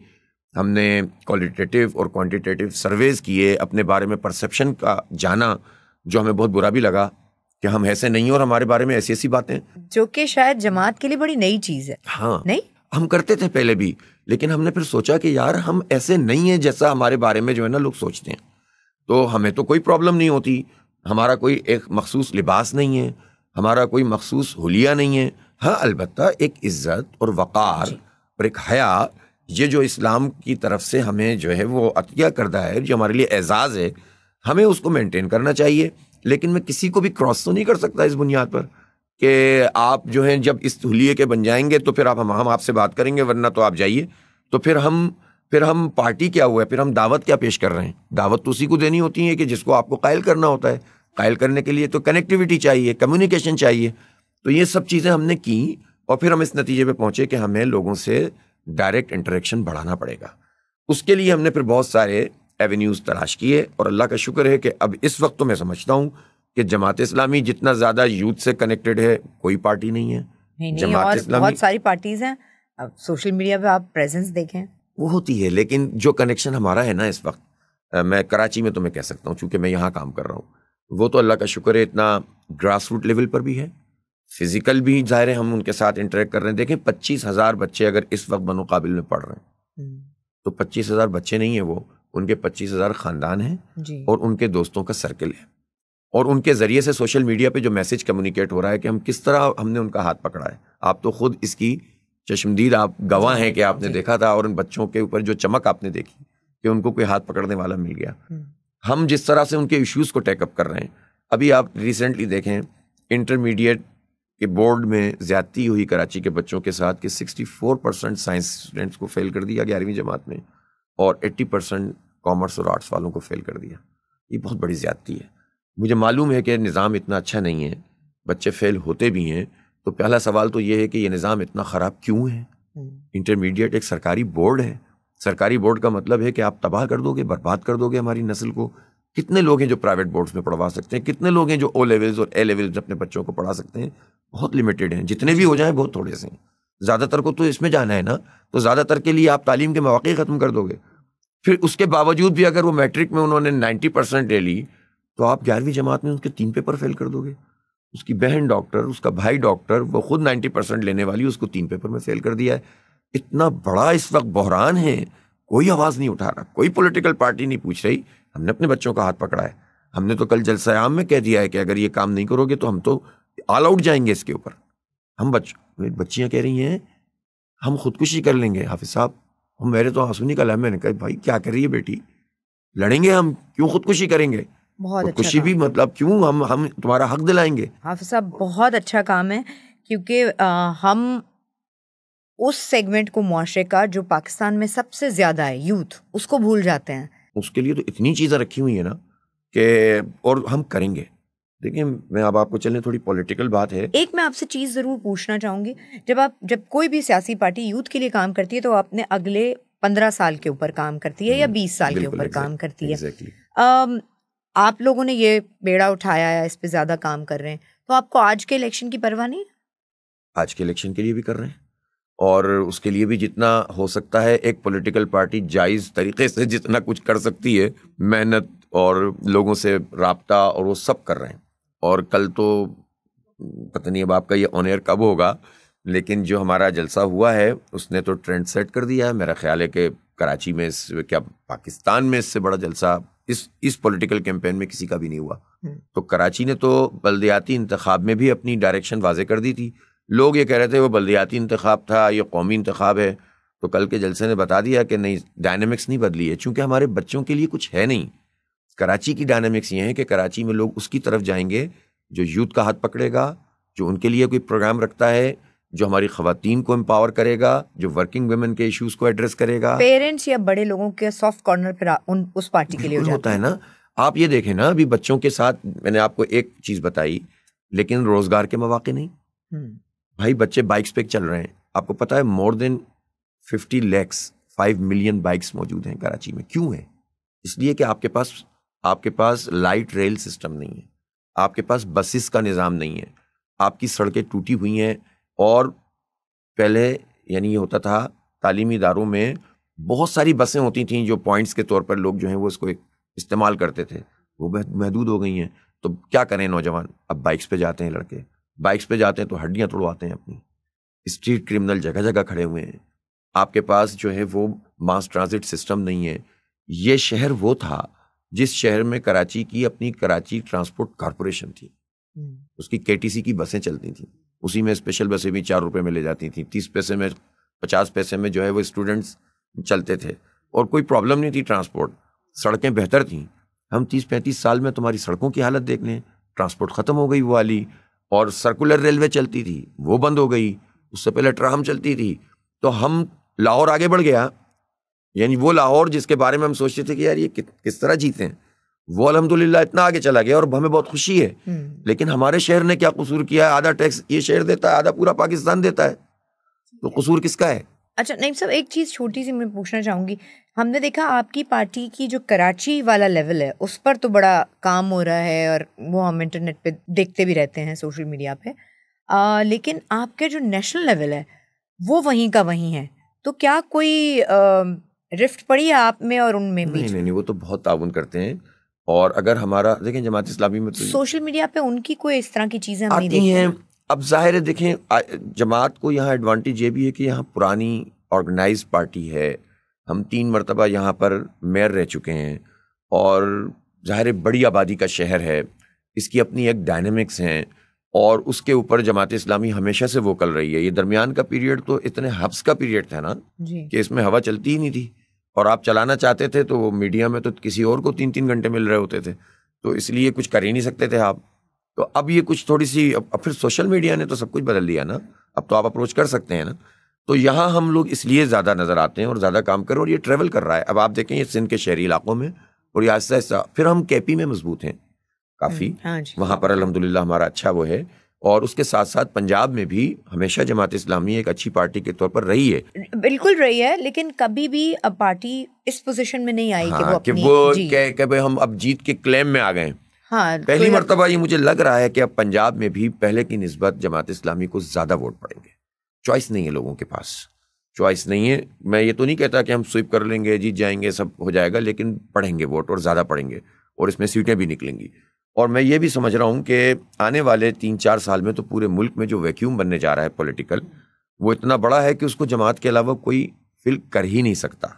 B: हमने क्वालिटेटिव और क्वांटिटेटिव सर्वेज किए अपने बारे में परसेप्शन का जाना जो हमें बहुत बुरा भी लगा कि हम ऐसे नहीं और हमारे बारे में ऐसी ऐसी बातें
A: जो कि शायद जमात के लिए बड़ी नई चीज़ है
B: हाँ नहीं हम करते थे पहले भी लेकिन हमने फिर सोचा कि यार हम ऐसे नहीं हैं जैसा हमारे बारे में जो है ना लोग सोचते हैं तो हमें तो कोई प्रॉब्लम नहीं होती हमारा कोई एक मखसूस लिबास नहीं है हमारा कोई मखसूस हुलिया नहीं है हाँ अलबत् एक इज़्ज़त और वक़ार और एक हया ये जो इस्लाम की तरफ से हमें जो है वो अतिया करदा है जो हमारे लिए एजाज़ है हमें उसको मेंटेन करना चाहिए लेकिन मैं किसी को भी क्रॉस तो नहीं कर सकता इस बुनियाद पर कि आप जो हैं जब इस हुलिये के बन जाएंगे तो फिर आप हम हम आपसे बात करेंगे वरना तो आप जाइए तो फिर हम फिर हम पार्टी क्या हुआ है फिर हम दावत क्या पेश कर रहे हैं दावत तो उसी को देनी होती है कि जिसको आपको कायल करना होता है कायल करने के लिए तो कनेक्टिविटी चाहिए कम्युनिकेशन चाहिए तो ये सब चीज़ें हमने की और फिर हम इस नतीजे पे पहुंचे कि हमें लोगों से डायरेक्ट इंटरेक्शन बढ़ाना पड़ेगा उसके लिए हमने फिर बहुत सारे एवेन्यूज़ तलाश किए और अल्लाह का शुक्र है कि अब इस वक्त तो मैं समझता हूँ कि जमात इस्लामी जितना ज़्यादा यूथ से कनेक्टेड है कोई पार्टी नहीं है बहुत सारी
A: पार्टीज़ हैं अब सोशल मीडिया पर आप प्रेजेंस देखें
B: वो होती है लेकिन जो कनेक्शन हमारा है ना इस वक्त मैं कराची में तो मैं कह सकता हूँ चूँकि मैं यहाँ काम कर रहा हूँ वो तो अल्लाह का शुक्र है इतना ग्रास रूट लेवल पर भी है फिजिकल भी जाहिर है हम उनके साथ इंटरेक्ट कर रहे हैं देखें पच्चीस हज़ार बच्चे अगर इस वक्त बनोकाबिल में पढ़ रहे हैं हम्म। तो पच्चीस हज़ार बच्चे नहीं है वो उनके पच्चीस हज़ार ख़ानदान हैं और उनके दोस्तों का सर्कल है और उनके ज़रिए से सोशल मीडिया पे जो मैसेज कम्युनिकेट हो रहा है कि हम किस तरह हमने उनका हाथ पकड़ा है आप तो खुद इसकी चश्मदीद आप गवाह हैं कि आपने देखा था और उन बच्चों के ऊपर जो चमक आपने देखी कि उनको कोई हाथ पकड़ने वाला मिल गया हम्म। हम जिस तरह से उनके इश्यूज़ को टेकअप कर रहे हैं अभी आप रिसेंटली देखें इंटरमीडिएट के बोर्ड में ज़्यादती हुई कराची के बच्चों के साथ कि 64 परसेंट साइंस स्टूडेंट्स को फेल कर दिया ग्यारहवीं जमात में और 80 परसेंट कॉमर्स और आर्ट्स वालों को फेल कर दिया ये बहुत बड़ी ज़्यादती है मुझे मालूम है कि निज़ाम इतना अच्छा नहीं है बच्चे फेल होते भी हैं तो पहला सवाल तो ये है कि ये निज़ाम इतना ख़राब क्यों है इंटरमीडिएट हम्म। एक सरकारी बोर्ड है सरकारी बोर्ड का मतलब है कि आप तबाह कर दोगे बर्बाद कर दोगे हमारी नस्ल को कितने लोग हैं जो प्राइवेट बोर्ड्स में पढ़वा सकते हैं कितने लोग हैं जो ओ लेवल्स और ए लेवल्स अपने बच्चों को पढ़ा सकते हैं बहुत लिमिटेड हैं जितने भी हो जाएं बहुत थोड़े से हैं ज़्यादातर को तो इसमें जाना है ना तो ज़्यादातर के लिए आप तालीम के मौक़े ख़त्म कर दोगे फिर उसके बावजूद भी अगर वो मैट्रिक में उन्होंने नाइन्टी परसेंट ले ली तो आप ग्यारहवीं जमात में उसके तीन पेपर फेल कर दोगे उसकी बहन डॉक्टर उसका भाई डॉक्टर वो खुद नाइन्टी परसेंट लेने वाली उसको तीन पेपर में फेल कर दिया है इतना बड़ा इस वक्त बहरान है कोई आवाज़ नहीं उठा रहा कोई पॉलिटिकल पार्टी नहीं पूछ रही हमने अपने बच्चों का हाथ पकड़ा है हमने तो कल जलसायाम में कह दिया है कि अगर ये काम नहीं करोगे तो हम तो ऑल आउट जाएंगे इसके ऊपर हम बच्चों बच्चियाँ कह रही हैं हम खुदकुशी कर लेंगे हाफिज साहब हम मेरे तो आंसू निकल है मैंने कहा भाई क्या कर रही है बेटी लड़ेंगे हम क्यों खुदकुशी करेंगे बहुत अच्छा खुशी भी मतलब क्यों हम हम तुम्हारा हक दिलाएंगे
A: हाफिज साहब बहुत अच्छा काम है क्योंकि हम उस सेगमेंट को मुआरे का जो पाकिस्तान में सबसे ज़्यादा है यूथ उसको भूल जाते हैं
B: उसके लिए तो इतनी चीज़ें रखी हुई है ना कि और हम करेंगे देखिए मैं अब आपको चलने थोड़ी पॉलिटिकल बात है
A: एक मैं आपसे चीज़ ज़रूर पूछना चाहूँगी जब आप जब कोई भी सियासी पार्टी यूथ के लिए काम करती है तो आपने अगले पंद्रह साल के ऊपर काम करती है या हम्म, बीस साल के ऊपर काम करती
B: है
A: आप लोगों ने ये बेड़ा उठाया है इस पर ज़्यादा काम कर रहे हैं तो आपको आज के इलेक्शन की परवाह नहीं
B: आज के इलेक्शन के लिए भी कर रहे हैं और उसके लिए भी जितना हो सकता है एक पॉलिटिकल पार्टी जायज़ तरीके से जितना कुछ कर सकती है मेहनत और लोगों से रबता और वो सब कर रहे हैं और कल तो पता नहीं अब आपका ये ऑन एयर कब होगा लेकिन जो हमारा जलसा हुआ है उसने तो ट्रेंड सेट कर दिया है मेरा ख्याल है कि कराची में इस क्या पाकिस्तान में इससे बड़ा जलसा इस इस पॉलिटिकल कैंपेन में किसी का भी नहीं हुआ हम्म। तो कराची ने तो बल्दियाती इंतखब में भी अपनी डायरेक्शन वाजे कर दी थी लोग ये कह रहे थे वो बल्दियाती इंतखब था ये कौमी इंतखब है तो कल के जलसे ने बता दिया कि नहीं डायनेमिक्स नहीं बदली है चूँकि हमारे बच्चों के लिए कुछ है नहीं कराची की डायनेमिक्स ये हैं कि कराची में लोग उसकी तरफ जाएंगे जो यूथ का हाथ पकड़ेगा जो उनके लिए कोई प्रोग्राम रखता है जो हमारी खातन को एम्पावर करेगा जो वर्किंग वेमेन के इश्यूज को एड्रेस करेगा
A: पेरेंट्स या बड़े लोगों के सॉफ्ट कॉर्नर पर उन उस पार्टी के
B: लिए हो होता है ना आप ये देखें ना अभी बच्चों के साथ मैंने आपको एक चीज़ बताई लेकिन रोज़गार के मौाक़े नहीं हम्म। भाई बच्चे बाइक्स पे चल रहे हैं आपको पता है more than fifty lakhs five million bikes मौजूद हैं कराची में क्यों है इसलिए कि आपके पास आपके पास लाइट रेल सिस्टम नहीं है आपके पास बसेस का निज़ाम नहीं है आपकी सड़कें टूटी हुई हैं और पहले यानी ये होता था तालीमी इदारों में बहुत सारी बसें होती थी जो पॉइंट्स के तौर पर लोग जो हैं वो इसको इस्तेमाल करते थे वो महदूद हो गई हैं तो क्या करें नौजवान अब बाइक्स पे जाते हैं लड़के बाइक्स पे जाते हैं तो हड्डियाँ तोड़वाते हैं अपनी स्ट्रीट क्रिमिनल जगह जगह खड़े हुए हैं आपके पास जो है वो मास ट्रांजिट सिस्टम नहीं है ये शहर वो था जिस शहर में कराची की अपनी कराची ट्रांसपोर्ट कॉरपोरेशन थी हम्म। उसकी के की बसें चलती थी उसी में स्पेशल बसें भी चार रुपये में ले जाती थी तीस पैसे में पचास पैसे में जो है वो स्टूडेंट्स चलते थे और कोई प्रॉब्लम नहीं थी ट्रांसपोर्ट सड़कें बेहतर थीं हम तीस पैंतीस साल में तुम्हारी सड़कों की हालत देख लें ट्रांसपोर्ट ख़त्म हो गई वो वाली और सर्कुलर रेलवे चलती थी वो बंद हो गई उससे पहले ट्राम चलती थी तो हम लाहौर आगे बढ़ गया यानी वो लाहौर जिसके बारे में हम सोचते थे कि यार ये कि, किस तरह जीते हैं वो अलहमदिल्ला इतना आगे चला गया और हमें बहुत खुशी है हम्म। लेकिन हमारे शहर ने क्या कसूर किया आधा टैक्स ये शहर देता है आधा पूरा पाकिस्तान देता है तो कसूर किसका है
A: अच्छा नहीं सब एक चीज़ छोटी सी मैं पूछना चाहूँगी हमने देखा आपकी पार्टी की जो कराची वाला लेवल है उस पर तो बड़ा काम हो रहा है और वो हम इंटरनेट पे देखते भी रहते हैं सोशल मीडिया पे आ, लेकिन आपके जो नेशनल लेवल है वो वहीं का वहीं है तो क्या कोई आ, रिफ्ट पड़ी है आप में और उनमें भी नहीं,
B: नहीं नहीं वो तो बहुत ताउन करते हैं और अगर हमारा देखें जमात इस्लामी में तो
A: सोशल मीडिया पे उनकी कोई इस तरह की चीज़ें आती हैं
B: अब ज़ाहिर है देखें जमात को यहाँ एडवांटेज ये भी है कि यहाँ पुरानी ऑर्गेनाइज पार्टी है हम तीन मरतबा यहाँ पर मेयर रह चुके हैं और ज़ाहिर बड़ी आबादी का शहर है इसकी अपनी एक डायनेमिक्स हैं और उसके ऊपर जमात इस्लामी हमेशा से वो रही है ये दरमियान का पीरियड तो इतने हब्स का पीरियड था ना कि इसमें हवा चलती ही नहीं थी और आप चलाना चाहते थे तो वो मीडिया में तो किसी और को तीन तीन घंटे मिल रहे होते थे तो इसलिए कुछ कर ही नहीं सकते थे आप तो अब ये कुछ थोड़ी सी अब फिर सोशल मीडिया ने तो सब कुछ बदल दिया ना अब तो आप अप्रोच कर सकते हैं ना तो यहाँ हम लोग इसलिए ज़्यादा नज़र आते हैं और ज़्यादा काम कर रहे और ये ट्रेवल कर रहा है अब आप देखें ये सिंध के शहरी इलाकों में और ये आहिस्ता आहिस्ता फिर हम केपी में मजबूत हैं काफ़ी हम्म, हाँ वहाँ पर अलहमदिल्ला हमारा अच्छा वो है और उसके साथ साथ पंजाब में भी हमेशा जमात इस्लामी एक अच्छी पार्टी के तौर पर रही है
A: बिल्कुल रही है लेकिन कभी भी अब पार्टी इस पोजीशन में नहीं आई हाँ, कि वो, अपनी कि
B: वो कह, कह हम अब जीत के क्लेम में आ गए
A: हाँ पहली मरतबा
B: ये मुझे लग रहा है कि अब पंजाब में भी पहले की नस्बत जमात इस्लामी को ज़्यादा वोट पड़ेंगे चॉइस नहीं है लोगों के पास चॉइस नहीं है मैं ये तो नहीं कहता कि हम स्वीप कर लेंगे जीत जाएंगे सब हो जाएगा लेकिन पढ़ेंगे वोट और ज़्यादा पढ़ेंगे और इसमें सीटें भी निकलेंगी और मैं ये भी समझ रहा हूँ कि आने वाले तीन चार साल में तो पूरे मुल्क में जो वैक्यूम बनने जा रहा है पॉलिटिकल वो इतना बड़ा है कि उसको जमात के अलावा कोई फिल कर ही नहीं सकता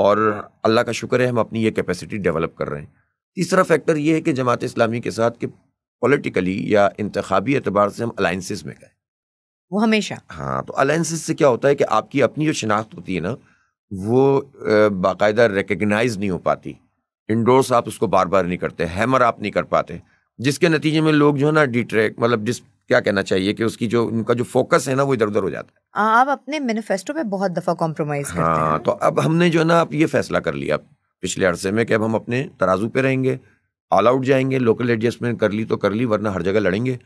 B: और अल्लाह का शुक्र है हम अपनी ये कैपेसिटी डेवलप कर रहे हैं तीसरा फैक्टर ये है कि जमात इस्लामी के साथ के पॉलिटिकली या इंतबी एतबार से हम अलाइंसिस में गए वो हमेशा हाँ तो अलाइंसिस से क्या होता है कि आपकी अपनी जो शिनाख्त होती है ना वो बाकायदा रिकगनाइज नहीं हो पाती इंडोर्स आप उसको बार बार नहीं करते हैमर आप नहीं कर पाते जिसके नतीजे में लोग जो है ना डिट्रैक्ट मतलब जिस क्या कहना चाहिए कि उसकी जो उनका जो फोकस है ना वो इधर उधर हो जाता
A: है आप अपने मैनिफेस्टो पे बहुत दफ़ा कॉम्प्रोमाइज़ हाँ
B: तो अब हमने जो है ना आप ये फैसला कर लिया पिछले अरसे में कि अब हम अपने तराजू पे रहेंगे ऑल आउट जाएंगे लोकल एडजस्टमेंट कर ली तो कर ली वरना हर जगह लड़ेंगे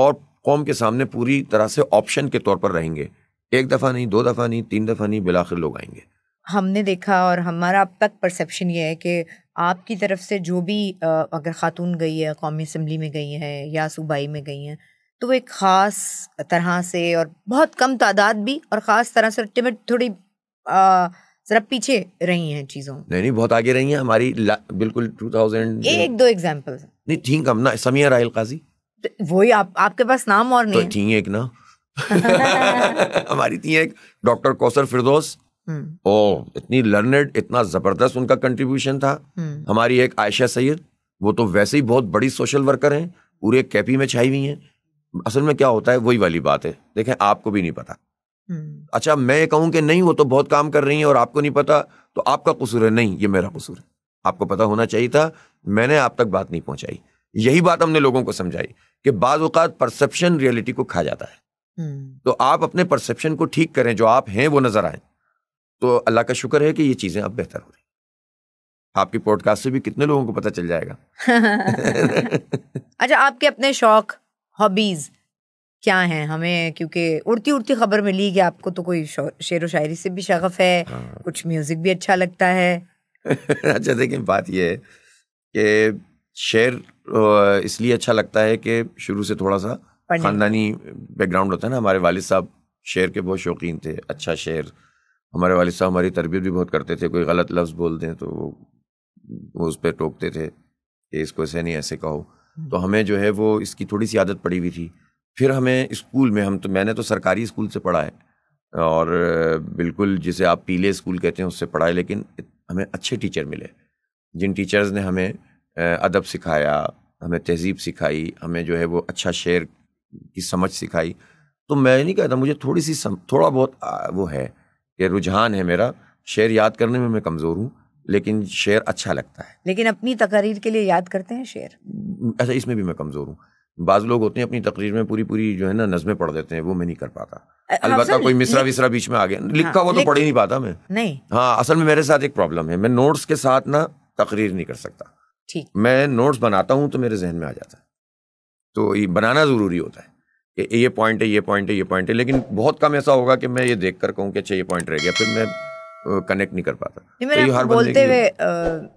B: और कौम के सामने पूरी तरह से ऑप्शन के तौर पर रहेंगे एक दफ़ा नहीं दो दफ़ा नहीं तीन दफ़ा नहीं बिलाखिर लोग आएंगे
A: हमने देखा और हमारा अब तक परसेप्शन ये है कि आपकी तरफ से जो भी अगर खातून गई है कौमी असम्बली में गई हैं या सूबाई में गई हैं तो एक ख़ास तरह से और बहुत कम तादाद भी और ख़ास तरह से टिमट थोड़ी आ, जरा पीछे रही हैं चीजों
B: नहीं नहीं बहुत आगे रही हैं हमारी बिल्कुल 2000 एक दो एग्जांपल नहीं थी कम ना समिया रायल काजी
A: तो वही आप आपके पास नाम और नहीं तो
B: थी एक ना (laughs) हमारी थी एक डॉक्टर कौसर फिरदौस हम्म। ओ इतनी लर्नेड इतना जबरदस्त उनका कंट्रीब्यूशन था हम्म। हमारी एक आयशा सैयद वो तो वैसे ही बहुत बड़ी सोशल वर्कर हैं पूरे कैपी में छाई हुई हैं असल में क्या होता है वही वाली बात है देखें आपको भी नहीं पता हम्म। अच्छा मैं ये कहूँ कि नहीं वो तो बहुत काम कर रही है और आपको नहीं पता तो आपका कसूर है नहीं ये मेरा कसूर है आपको पता होना चाहिए था मैंने आप तक बात नहीं पहुंचाई यही बात हमने लोगों को समझाई कि बाज अवत परसेप्शन रियलिटी को खा जाता है हम्म। तो आप अपने परसेप्शन को ठीक करें जो आप हैं वो नजर आए तो अल्लाह का शुक्र है कि ये चीजें अब बेहतर हो रही आपकी पॉडकास्ट से भी कितने लोगों को पता चल जाएगा
A: (laughs) अच्छा आपके अपने शौक हॉबीज क्या हैं हमें क्योंकि उड़ती उड़ती खबर मिली कि आपको तो कोई शेर व शायरी से भी शगफ है हाँ। कुछ म्यूजिक भी अच्छा लगता है
B: (laughs) अच्छा देखिए बात यह है कि शेर इसलिए अच्छा लगता है कि शुरू से थोड़ा सा खानदानी बैकग्राउंड होता है ना हमारे वालिद साहब शेर के बहुत शौकीन थे अच्छा शेर हमारे वालिद साहब हमारी तरबियत भी बहुत करते थे कोई गलत लफ्ज़ बोल दें तो वो उस पर टोकते थे कि इसको ऐसे नहीं ऐसे कहो हम्म। तो हमें जो है वो इसकी थोड़ी सी आदत पड़ी हुई थी फिर हमें स्कूल में हम तो मैंने तो सरकारी स्कूल से पढ़ा है और बिल्कुल जिसे आप पीले स्कूल कहते हैं उससे पढ़ा है लेकिन हमें अच्छे टीचर मिले जिन टीचर्स ने हमें अदब सिखाया हमें तहजीब सिखाई हमें जो है वो अच्छा शेर की समझ सिखाई तो मैं नहीं कहता मुझे थोड़ी सी सम, थोड़ा बहुत आ, वो है कि रुझान है मेरा शेर याद करने में मैं कमज़ोर हूँ लेकिन शेर अच्छा लगता है
A: लेकिन अपनी तकरीर के लिए याद करते हैं शेर
B: अच्छा इसमें भी मैं कमज़ोर हूँ बाज लोग होते हैं अपनी तकरीर में पूरी पूरी जो है ना नज़में पढ़ देते हैं वो मैं नहीं कर पाता अलबत् कोई मिसरा विसरा बीच में आ गया लिखा हाँ, हुआ तो पढ़ ही नहीं पाता मैं नहीं हाँ असल में मेरे साथ एक प्रॉब्लम है मैं नोट्स के साथ ना तकरीर नहीं कर सकता ठीक मैं नोट्स बनाता हूँ तो मेरे जहन में आ जाता है तो ये बनाना ज़रूरी होता है कि ये पॉइंट है ये पॉइंट है ये पॉइंट है लेकिन बहुत कम ऐसा होगा कि मैं ये देख कर कहूँ कि अच्छा ये पॉइंट रह गया फिर मैं कनेक्ट नहीं कर पाता तो बोलते
A: हुए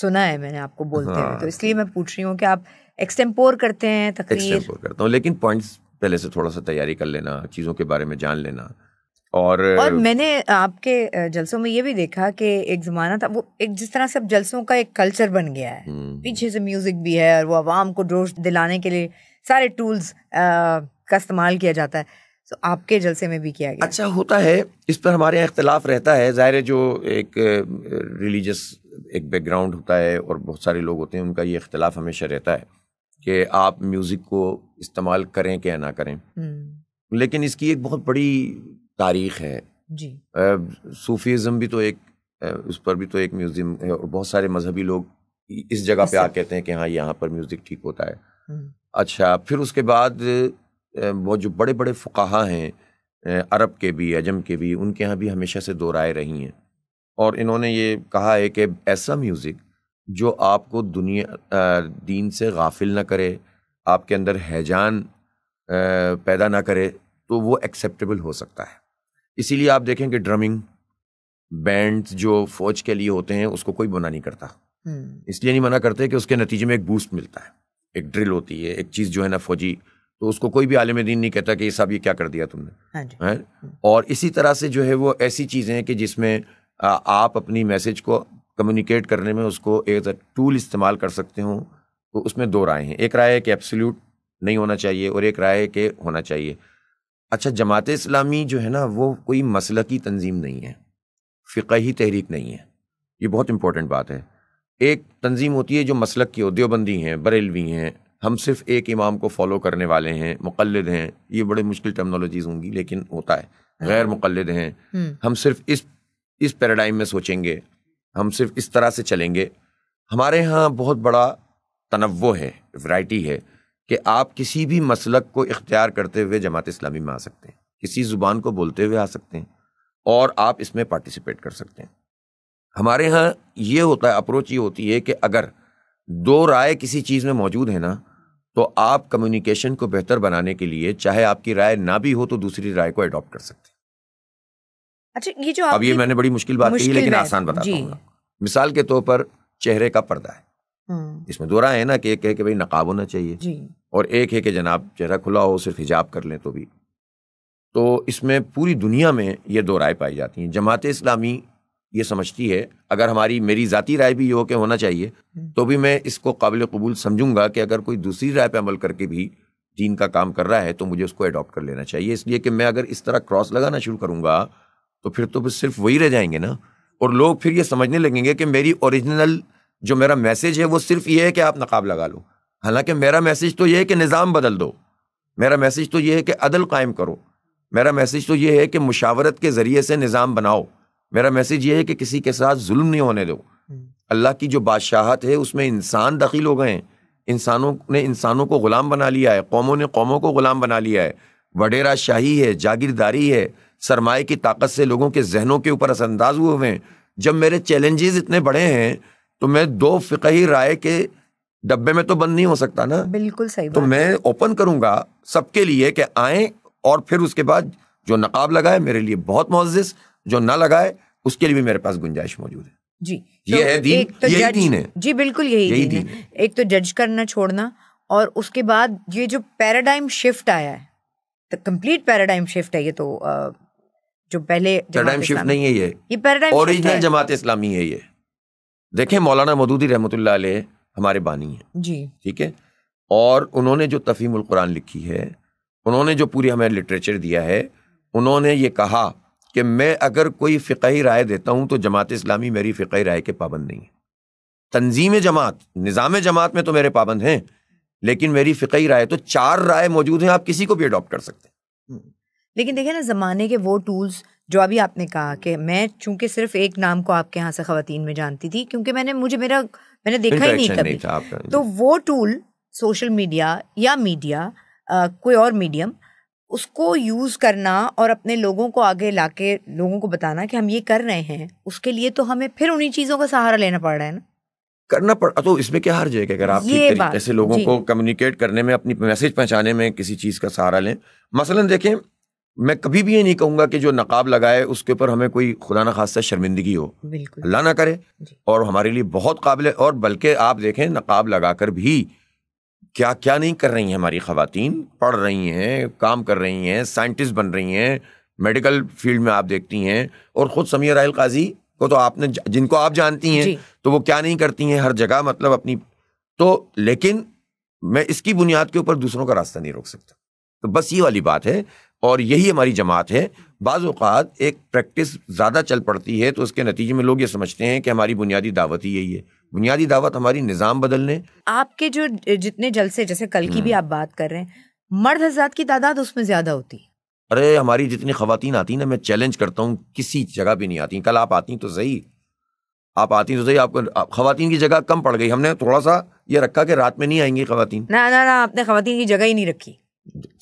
A: सुना है मैंने आपको बोलते हुए तो हाँ। इसलिए मैं पूछ रही हूँ कि आप एक्सटेम्पोर करते हैं तकरीर
B: करता हूँ लेकिन पॉइंट्स पहले से थोड़ा सा तैयारी कर लेना चीज़ों के बारे में जान लेना और और मैंने
A: आपके जलसों में ये भी देखा कि एक ज़माना था वो एक जिस तरह से अब जलसों का एक कल्चर बन गया है हम्म। पीछे से म्यूज़िक भी है और वो आवाम को जोश दिलाने के लिए सारे टूल्स का इस्तेमाल किया जाता है तो आपके जलसे में भी किया गया
B: अच्छा होता है इस पर हमारे यहाँ इख्तलाफ रहता है ज़ाहिर जो एक रिलीजस एक बैकग्राउंड होता है और बहुत सारे लोग होते हैं उनका ये इख्तलाफ हमेशा रहता है कि आप म्यूज़िक को इस्तेमाल करें क्या ना करें हम्म। लेकिन इसकी एक बहुत बड़ी तारीख है सूफीज़म भी तो एक उस पर भी तो एक म्यूज़ियम है और बहुत सारे मजहबी लोग इस जगह पे आ कहते हैं कि हाँ यहाँ पर म्यूज़िक ठीक होता है हम्म। अच्छा फिर उसके बाद वो जो बड़े बड़े फ़ुकाहा हैं अरब के भी अजम के भी उनके यहाँ भी हमेशा से दो राय रही हैं और इन्होंने ये कहा है कि ऐसा म्यूज़िक जो आपको दुनिया दीन से गाफिल ना करे आपके अंदर हैजान पैदा ना करे तो वो एक्सेप्टेबल हो सकता है इसीलिए आप देखें कि ड्रमिंग बैंड जो फौज के लिए होते हैं उसको कोई मना नहीं करता हम्म। इसलिए नहीं मना करते कि उसके नतीजे में एक बूस्ट मिलता है एक ड्रिल होती है एक चीज़ जो है ना फौजी तो उसको कोई भी आलम दीन नहीं कहता कि ये साहब ये क्या कर दिया तुमने हाँ है? हम्म। और इसी तरह से जो है वो ऐसी चीज़ें हैं कि जिसमें आप अपनी मैसेज को कम्युनिकेट करने में उसको एज अ टूल इस्तेमाल कर सकते हूँ तो उसमें दो राय हैं एक राय है कि एब्सोल्यूट नहीं होना चाहिए और एक राय है कि होना चाहिए अच्छा जमात इस्लामी जो है ना वो कोई मसल की तंजीम नहीं है फ़िकही तहरीक नहीं है ये बहुत इंपॉर्टेंट बात है एक तंजीम होती है जो मसलक की हो देवबंदी हैं बरेलवी हैं हम सिर्फ एक इमाम को फॉलो करने वाले हैं मुकलद हैं ये बड़े मुश्किल टर्मनोलॉजीज होंगी लेकिन होता है हाँ। गैर मुकलद हैं हम्म। हम सिर्फ इस इस पैराडाइम में सोचेंगे हम सिर्फ इस तरह से चलेंगे हमारे यहाँ बहुत बड़ा तनव है वैरायटी है कि आप किसी भी मसलक को इख्तियार करते हुए जमात इस्लामी में आ सकते हैं किसी ज़ुबान को बोलते हुए आ सकते हैं और आप इसमें पार्टिसिपेट कर सकते हैं हमारे यहाँ ये होता है अप्रोच ये होती है कि अगर दो राय किसी चीज़ में मौजूद है ना तो आप कम्युनिकेशन को बेहतर बनाने के लिए चाहे आपकी राय ना भी हो तो दूसरी राय को अडॉप्ट कर सकते हैं
A: अच्छा ये जो अब ये
B: मैंने बड़ी मुश्किल बात की लेकिन आसान बता दूंगा मिसाल के तौर पर चेहरे का पर्दा है हम्म। इसमें दो राय है ना कि एक है कि भाई नकाब होना चाहिए और एक है कि जनाब चेहरा खुला हो सिर्फ हिजाब कर लें तो भी तो इसमें पूरी दुनिया में ये दो राय पाई जाती हैं जमात इस्लामी ये समझती है अगर हमारी मेरी ज़ाती राय भी ये हो के होना चाहिए हम्म। तो भी मैं इसको काबिल कबूल समझूंगा कि अगर कोई दूसरी राय पर अमल करके भी दीन का काम कर रहा है तो मुझे उसको अडॉप्ट कर लेना चाहिए इसलिए कि मैं अगर इस तरह क्रॉस लगाना शुरू करूँगा तो फिर तो फिर सिर्फ वही रह जाएंगे ना और लोग फिर ये समझने लगेंगे कि मेरी ओरिजिनल जो मेरा मैसेज है वो सिर्फ ये है कि आप नकाब लगा लो हालांकि मेरा मैसेज तो ये है कि निज़ाम बदल दो मेरा मैसेज तो ये है कि अदल कायम करो मेरा मैसेज तो ये है कि मुशावरत के ज़रिए से निज़ाम बनाओ मेरा मैसेज ये है कि किसी के साथ जुल्म नहीं होने दो हम्म। अल्लाह की जो बादशाहत है उसमें इंसान दखिल हो गए हैं इंसानों ने इंसानों को ग़ुलाम बना लिया है कौमों ने कौमों को ग़ुलाम बना लिया है वडेरा शाही है जागीरदारी है सरमाए की ताकत से लोगों के जहनों के ऊपर असरअंदाज हुए हुए हैं जब मेरे चैलेंजेस इतने बड़े हैं तो मैं दो फिकही राय के डब्बे में तो बंद नहीं हो सकता ना
A: बिल्कुल सही तो
B: मैं ओपन करूंगा सबके लिए कि आए और फिर उसके बाद जो नकाब लगाए मेरे लिए बहुत मोजिस जो ना लगाए उसके लिए भी मेरे पास गुंजाइश मौजूद है जी ये तो है दीन तो यही दीन है
C: जी
A: बिल्कुल यही, यही दीन, दीन है एक तो जज करना छोड़ना और उसके बाद ये जो पैराडाइम शिफ्ट आया है तो कंप्लीट पैराडाइम शिफ्ट है ये तो जो पहले पैराडाइम
B: शिफ्ट नहीं है ये ये पैराडाइम ओरिजिनल जमात इस्लामी है ये देखें मौलाना मदूदी रहमत हमारे बानी हैं जी ठीक है और उन्होंने जो तफीम कुरान लिखी है उन्होंने जो पूरी हमें लिटरेचर दिया है उन्होंने ये कहा कि मैं अगर कोई फ़िकही राय देता हूँ तो जमात इस्लामी मेरी फ़िकही राय के पाबंद नहीं है तंजीम जमात निज़ाम जमात में तो मेरे पाबंद हैं लेकिन मेरी फ़िकही राय तो चार राय मौजूद हैं आप किसी को भी अडॉप्ट कर सकते हैं
A: हम्म। लेकिन देखिए ना ज़माने के वो टूल्स जो अभी आपने कहा कि मैं चूंकि सिर्फ एक नाम को आपके यहाँ से खातन में जानती थी क्योंकि मैंने मुझे मेरा मैंने देखा ही नहीं कभी नहीं तो वो टूल सोशल मीडिया या मीडिया आ, कोई और मीडियम उसको यूज़ करना और अपने लोगों को आगे ला लोगों को बताना कि हम ये कर रहे हैं उसके लिए तो हमें फिर उन्हीं चीज़ों का सहारा लेना पड़ रहा है ना
B: करना पड़ तो इसमें क्या हर जाएगा अगर आप ऐसे लोगों को कम्युनिकेट करने में अपनी मैसेज पहुंचाने में किसी चीज़ का सहारा लें मसलन देखें मैं कभी भी ये नहीं कहूंगा कि जो नकाब लगाए उसके ऊपर हमें कोई खुदा न खासा शर्मिंदगी हो अल्लाह ना करे और हमारे लिए बहुत काबिल और बल्कि आप देखें नकाब लगाकर भी क्या क्या नहीं कर रही हैं हमारी खातन पढ़ रही हैं काम कर रही हैं साइंटिस्ट बन रही हैं मेडिकल फील्ड में आप देखती हैं और ख़ुद समी राहल काजी को तो आपने जिनको आप जानती हैं तो वो क्या नहीं करती हैं हर जगह मतलब अपनी तो लेकिन मैं इसकी बुनियाद के ऊपर दूसरों का रास्ता नहीं रोक सकता तो बस ये वाली बात है और यही हमारी जमात है बाज़ात एक प्रैक्टिस ज़्यादा चल पड़ती है तो उसके नतीजे में लोग ये समझते हैं कि हमारी बुनियादी दावत ही यही है बुनियादी दावत हमारी निज़ाम बदलने
A: आपके जो जितने जलसे जैसे कल की भी हम्म। आप बात कर रहे हैं मर्द हजरात की तादाद उसमें ज़्यादा होती है
B: अरे हमारी जितनी खातन आती ना मैं चैलेंज करता हूँ किसी जगह भी नहीं आती कल आप आती तो सही आप आती तो सही आपको आप, खातन की जगह कम पड़ गई हमने थोड़ा सा ये रखा कि रात में नहीं आएंगी खातन
A: ना ना ना आपने खातन की जगह ही नहीं रखी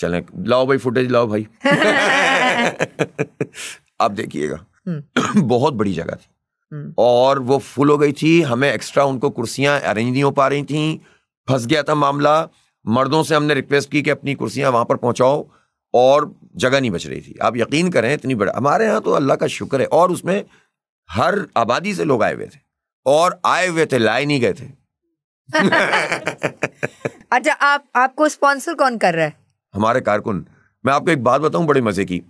B: चले लाओ भाई फुटेज लाओ भाई (laughs) आप देखिएगा हम्म। (clears throat) बहुत बड़ी जगह थी हम्म। और वो फुल हो गई थी हमें एक्स्ट्रा उनको कुर्सियां अरेंज नहीं हो पा रही थी फंस गया था मामला मर्दों से हमने रिक्वेस्ट की कि अपनी कुर्सियां वहां पर पहुंचाओ और जगह नहीं बच रही थी आप यकीन करें इतनी बड़ा हमारे यहाँ तो अल्लाह का शुक्र है और उसमें हर आबादी से लोग आए हुए थे और आए हुए थे लाए नहीं गए थे
A: (laughs) अच्छा आप आपको स्पॉन्सर कौन कर रहा है
B: हमारे कारकुन मैं आपको एक बात बताऊं बड़े मजे की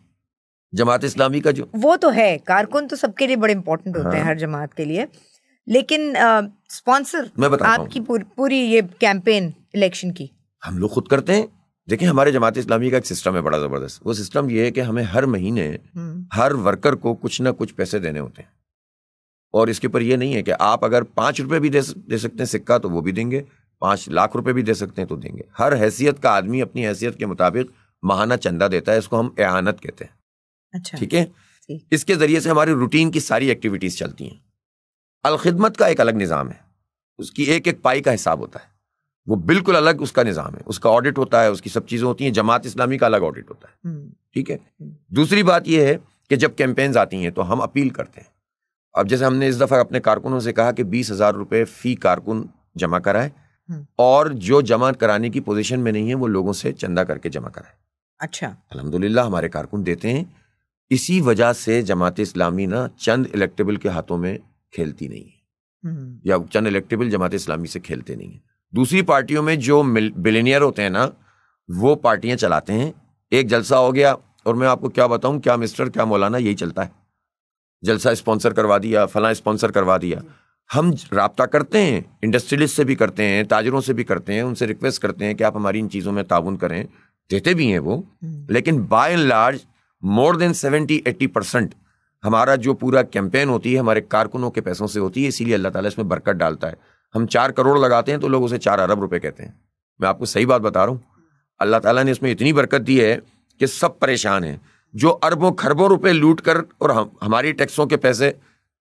B: जमात इस्लामी का जो
A: वो तो है कारकुन तो सबके लिए बड़े इंपॉर्टेंट होते हाँ। हैं हर जमात के लिए लेकिन स्पॉन्सर मैं बता आपकी पूर, पूरी ये कैंपेन इलेक्शन की
B: हम लोग खुद करते हैं देखिए हमारे जमात इस्लामी का एक सिस्टम है बड़ा ज़बरदस्त वो सिस्टम ये है कि हमें हर महीने हम्म। हर वर्कर को कुछ ना कुछ पैसे देने होते हैं और इसके ऊपर ये नहीं है कि आप अगर पांच रुपए भी दे, दे सकते हैं सिक्का तो वो भी देंगे पाँच लाख रुपए भी दे सकते हैं तो देंगे हर हैसियत का आदमी अपनी हैसियत के मुताबिक महाना चंदा देता है इसको हम एहानत कहते हैं अच्छा ठीक है इसके ज़रिए से हमारी रूटीन की सारी एक्टिविटीज़ चलती हैं अलखिदमत का एक अलग निज़ाम है उसकी एक एक पाई का हिसाब होता है वो बिल्कुल अलग उसका निज़ाम है उसका ऑडिट होता है उसकी सब चीज़ें होती हैं जमात इस्लामी का अलग ऑडिट होता है हम्म। ठीक है हम्म। दूसरी बात यह है कि जब कैंपेन्स आती हैं तो हम अपील करते हैं अब जैसे हमने इस दफ़ा अपने कारकुनों से कहा कि बीस हज़ार रुपये फ़ी कारकुन जमा कराए हम्म। और जो जमा कराने की पोजीशन में नहीं है वो लोगों से चंदा करके जमा कराए अच्छा अलहमदुल्ला हमारे कारकुन देते हैं इसी वजह से जमात इस्लामी ना चंद इलेक्टेबल के हाथों में खेलती नहीं है हम्म। या चंद इलेक्टेबल जमात इस्लामी से खेलते नहीं है दूसरी पार्टियों में जो बिलेनियर होते हैं ना वो पार्टियां चलाते हैं एक जलसा हो गया और मैं आपको क्या बताऊं क्या मिस्टर क्या मौलाना यही चलता है जलसा स्पॉन्सर करवा दिया फला स्पॉन्सर करवा दिया हम रबता करते हैं इंडस्ट्रियलिस्ट से भी करते हैं ताजरों से भी करते हैं उनसे रिक्वेस्ट करते हैं कि आप हमारी इन चीज़ों में ताउन करें देते भी हैं वो हम्म। लेकिन by and large more than seventy eighty percent हमारा जो पूरा कैंपेन होती है हमारे कारकुनों के पैसों से होती है इसीलिए अल्लाह ताला इसमें बरकत डालता है हम चार करोड़ लगाते हैं तो लोग उसे चार अरब रुपए कहते हैं मैं आपको सही बात बता रहा हूँ अल्लाह ताला ने इसमें इतनी बरकत दी है कि सब परेशान हैं जो अरबों खरबों रुपए लूट कर और हम हमारे टैक्सों के पैसे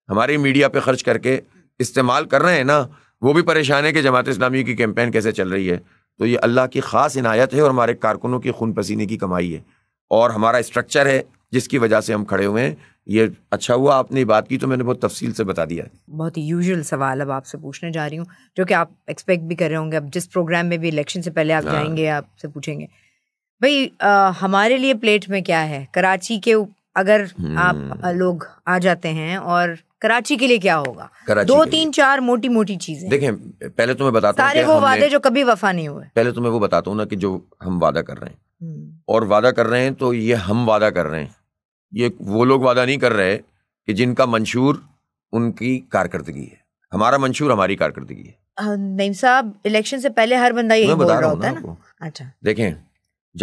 B: हमारे मीडिया पर खर्च करके इस्तेमाल कर रहे हैं ना वो भी परेशान है कि जमात इस्लामी की कैंपेन कैसे चल रही है तो ये अल्लाह की ख़ास इनायत है और हमारे कारकुनों की खून पसीने की कमाई है और हमारा स्ट्रक्चर है जिसकी वजह से हम खड़े हुए हैं ये अच्छा हुआ आपने बात की तो मैंने बहुत तफसील से बता दिया
A: बहुत ही यूजल सवाल अब आपसे पूछने जा रही हूँ जो कि आप एक्सपेक्ट भी कर रहे होंगे अब जिस प्रोग्राम में भी इलेक्शन से पहले आप हाँ। जाएंगे आपसे पूछेंगे भाई हमारे लिए प्लेट में क्या है कराची के अगर आप हम्म। लोग आ जाते हैं और कराची के लिए क्या होगा दो तीन चार मोटी मोटी चीजें
B: देखें पहले तो मैं बताता हूँ सारे वो वादे जो
A: कभी वफा नहीं हुए
B: पहले तो मैं वो बताता हूँ ना कि जो हम वादा कर रहे हैं हम्म। और वादा कर रहे हैं तो ये हम वादा कर रहे हैं ये वो लोग वादा नहीं कर रहे कि जिनका मंशूर उनकी कारकर्दगी है हमारा मंशूर हमारी कारकर्दगी है
A: नईम साहब इलेक्शन से पहले हर बंदा यही बोल रहा होता है ना
B: अच्छा देखें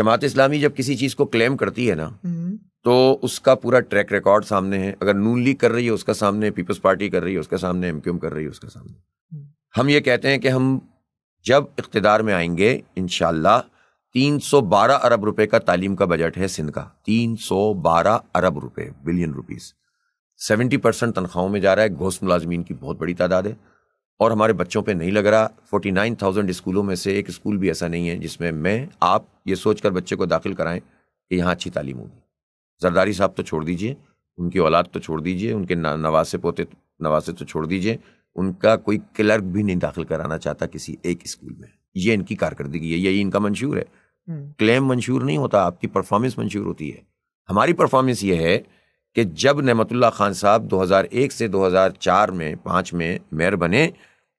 B: जमात इस्लामी जब किसी चीज को क्लेम करती है ना हम्म। तो उसका पूरा ट्रैक रिकॉर्ड सामने है अगर नून लीग कर रही है उसका सामने पीपल्स पार्टी कर रही है उसका सामने एम कर रही है उसका सामने हम्म। हम ये कहते हैं कि हम जब इकतदार में आएंगे इन शाह तीन सौ बारह अरब रुपए का तालीम का बजट है सिंध का तीन सौ बारह अरब रुपए बिलियन रुपीस सेवेंटी परसेंट तनख्वाहों में जा रहा है घोष मुलाजमीन की बहुत बड़ी तादाद है और हमारे बच्चों पे नहीं लग रहा फोर्टी नाइन थाउजेंड स्कूलों में से एक स्कूल भी ऐसा नहीं है जिसमें मैं आप ये सोचकर बच्चे को दाखिल कराएं कि यहाँ अच्छी तालीम होगी जरदारी साहब तो छोड़ दीजिए उनकी औलाद तो छोड़ दीजिए उनके नवासे पोते नवासे तो छोड़ दीजिए उनका कोई क्लर्क भी नहीं दाखिल कराना चाहता किसी एक स्कूल में ये इनकी कारकर्दगी है यही इनका मंशूर है हम्म। क्लेम मंशूर नहीं होता आपकी परफॉर्मेंस मंशूर होती है हमारी परफॉर्मेंस ये है कि जब नमतुल्ला खान साहब 2001 से 2004 में पाँच में मेयर बने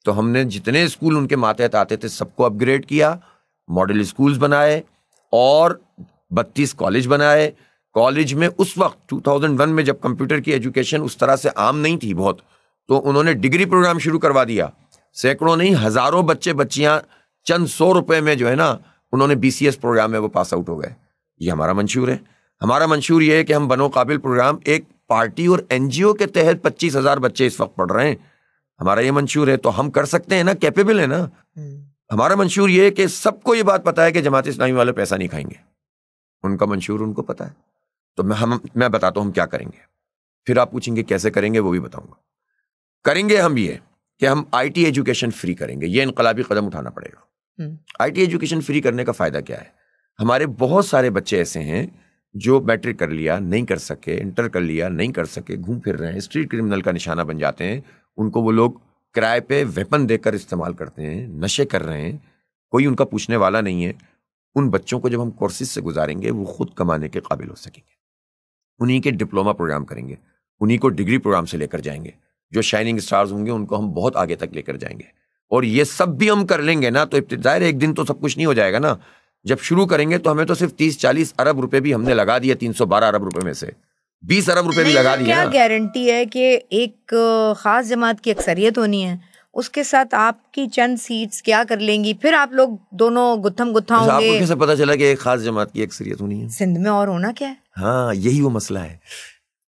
B: तो हमने जितने स्कूल उनके मातहत आते थे सबको अपग्रेड किया मॉडल स्कूल्स बनाए और बत्तीस कॉलेज बनाए कॉलेज में उस वक्त 2001 में जब कंप्यूटर की एजुकेशन उस तरह से आम नहीं थी बहुत तो उन्होंने डिग्री प्रोग्राम शुरू करवा दिया सैकड़ों नहीं हज़ारों बच्चे बच्चियाँ चंद सौ रुपये में जो है ना उन्होंने बी प्रोग्राम में वो पास आउट हो गए ये हमारा मंशूर है हमारा मंशूर ये है कि हम बनो काबिल प्रोग्राम एक पार्टी और एन के तहत पच्चीस हज़ार बच्चे इस वक्त पढ़ रहे हैं हमारा ये मंशूर है तो हम कर सकते हैं ना कैपेबल है ना हम्म। हमारा मंशूर ये है कि सबको ये बात पता है कि जमात इस्लामी वाले पैसा नहीं खाएंगे उनका मंशूर उनको पता है तो मैं हम मैं बताता हूँ हम क्या करेंगे फिर आप पूछेंगे कैसे करेंगे वो भी बताऊंगा करेंगे हम ये कि हम आईटी एजुकेशन फ्री करेंगे ये इनकलाबी कदम उठाना पड़ेगा आईटी एजुकेशन फ्री करने का फ़ायदा क्या है हमारे बहुत सारे बच्चे ऐसे हैं जो मैट्रिक कर लिया नहीं कर सके इंटर कर लिया नहीं कर सके घूम फिर रहे हैं स्ट्रीट क्रिमिनल का निशाना बन जाते हैं उनको वो लोग किराए पे वेपन देकर इस्तेमाल करते हैं नशे कर रहे हैं कोई उनका पूछने वाला नहीं है उन बच्चों को जब हम कोर्सेज से गुजारेंगे वो खुद कमाने के काबिल हो सकेंगे उन्हीं के डिप्लोमा प्रोग्राम करेंगे उन्हीं को डिग्री प्रोग्राम से लेकर जाएंगे जो शाइनिंग स्टार्स होंगे उनको हम बहुत आगे तक लेकर जाएंगे और ये सब भी हम कर लेंगे ना तो जाहिर एक दिन तो सब कुछ नहीं हो जाएगा ना जब शुरू करेंगे तो हमें तो सिर्फ तीस चालीस अरब रुपए भी हमने लगा दिए तीन सौ बारह अरब रुपए में से बीस अरब रुपए भी लगा दिए क्या
A: गारंटी है कि एक खास जमात की अक्सरियत होनी है उसके साथ आपकी चंद सीट्स क्या कर लेंगी फिर आप लोग दोनों गुत्थम गुत्था अच्छा, होंगे आपको कैसे
B: पता चला कि एक खास जमात की अक्सरियत होनी है
A: सिंध में और होना क्या है
B: हाँ यही वो मसला है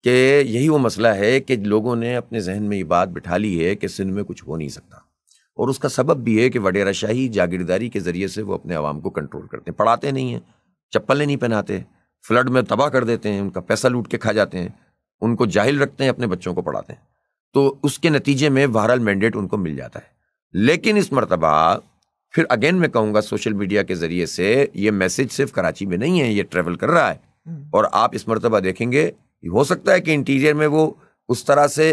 B: कि यही वो मसला है कि लोगों ने अपने जहन में ये बात बिठा ली है कि सिंध में कुछ हो नहीं सकता और उसका सबब भी है कि वडेरा शाही जागीरदारी के ज़रिए से वो अपने आवाम को कंट्रोल करते हैं पढ़ाते नहीं हैं चप्पलें नहीं पहनाते फ्लड में तबाह कर देते हैं उनका पैसा लूट के खा जाते हैं उनको जाहिल रखते हैं अपने बच्चों को पढ़ाते हैं तो उसके नतीजे में वायरल मैंडेट उनको मिल जाता है लेकिन इस मरतबा फिर अगेन मैं कहूँगा सोशल मीडिया के ज़रिए से ये मैसेज सिर्फ कराची में नहीं है ये ट्रेवल कर रहा है हम्म। और आप इस मरतबा देखेंगे हो सकता है कि इंटीरियर में वो उस तरह से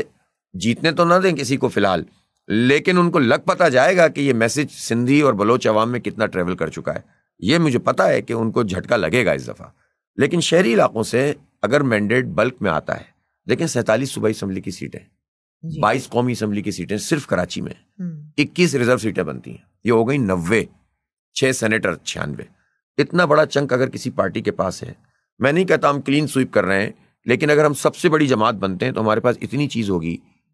B: जीतने तो ना दें किसी को फ़िलहाल लेकिन उनको लग पता जाएगा कि ये मैसेज सिंधी और बलोच अवाम में कितना ट्रेवल कर चुका है ये मुझे पता है कि उनको झटका लगेगा इस दफ़ा लेकिन शहरी इलाकों से अगर मैंडेट बल्क में आता है देखें सैंतालीस सूबाई असम्बली की सीटें बाईस कौमी असम्बली की सीटें सिर्फ कराची में हम्म। इक्कीस रिजर्व सीटें बनती हैं ये हो गई नब्बे छह सेनेटर छियानवे इतना बड़ा चंक अगर किसी पार्टी के पास है मैं नहीं कहता हम क्लीन स्वीप कर रहे हैं लेकिन अगर हम सबसे बड़ी जमात बनते हैं तो हमारे पास इतनी चीज़ होगी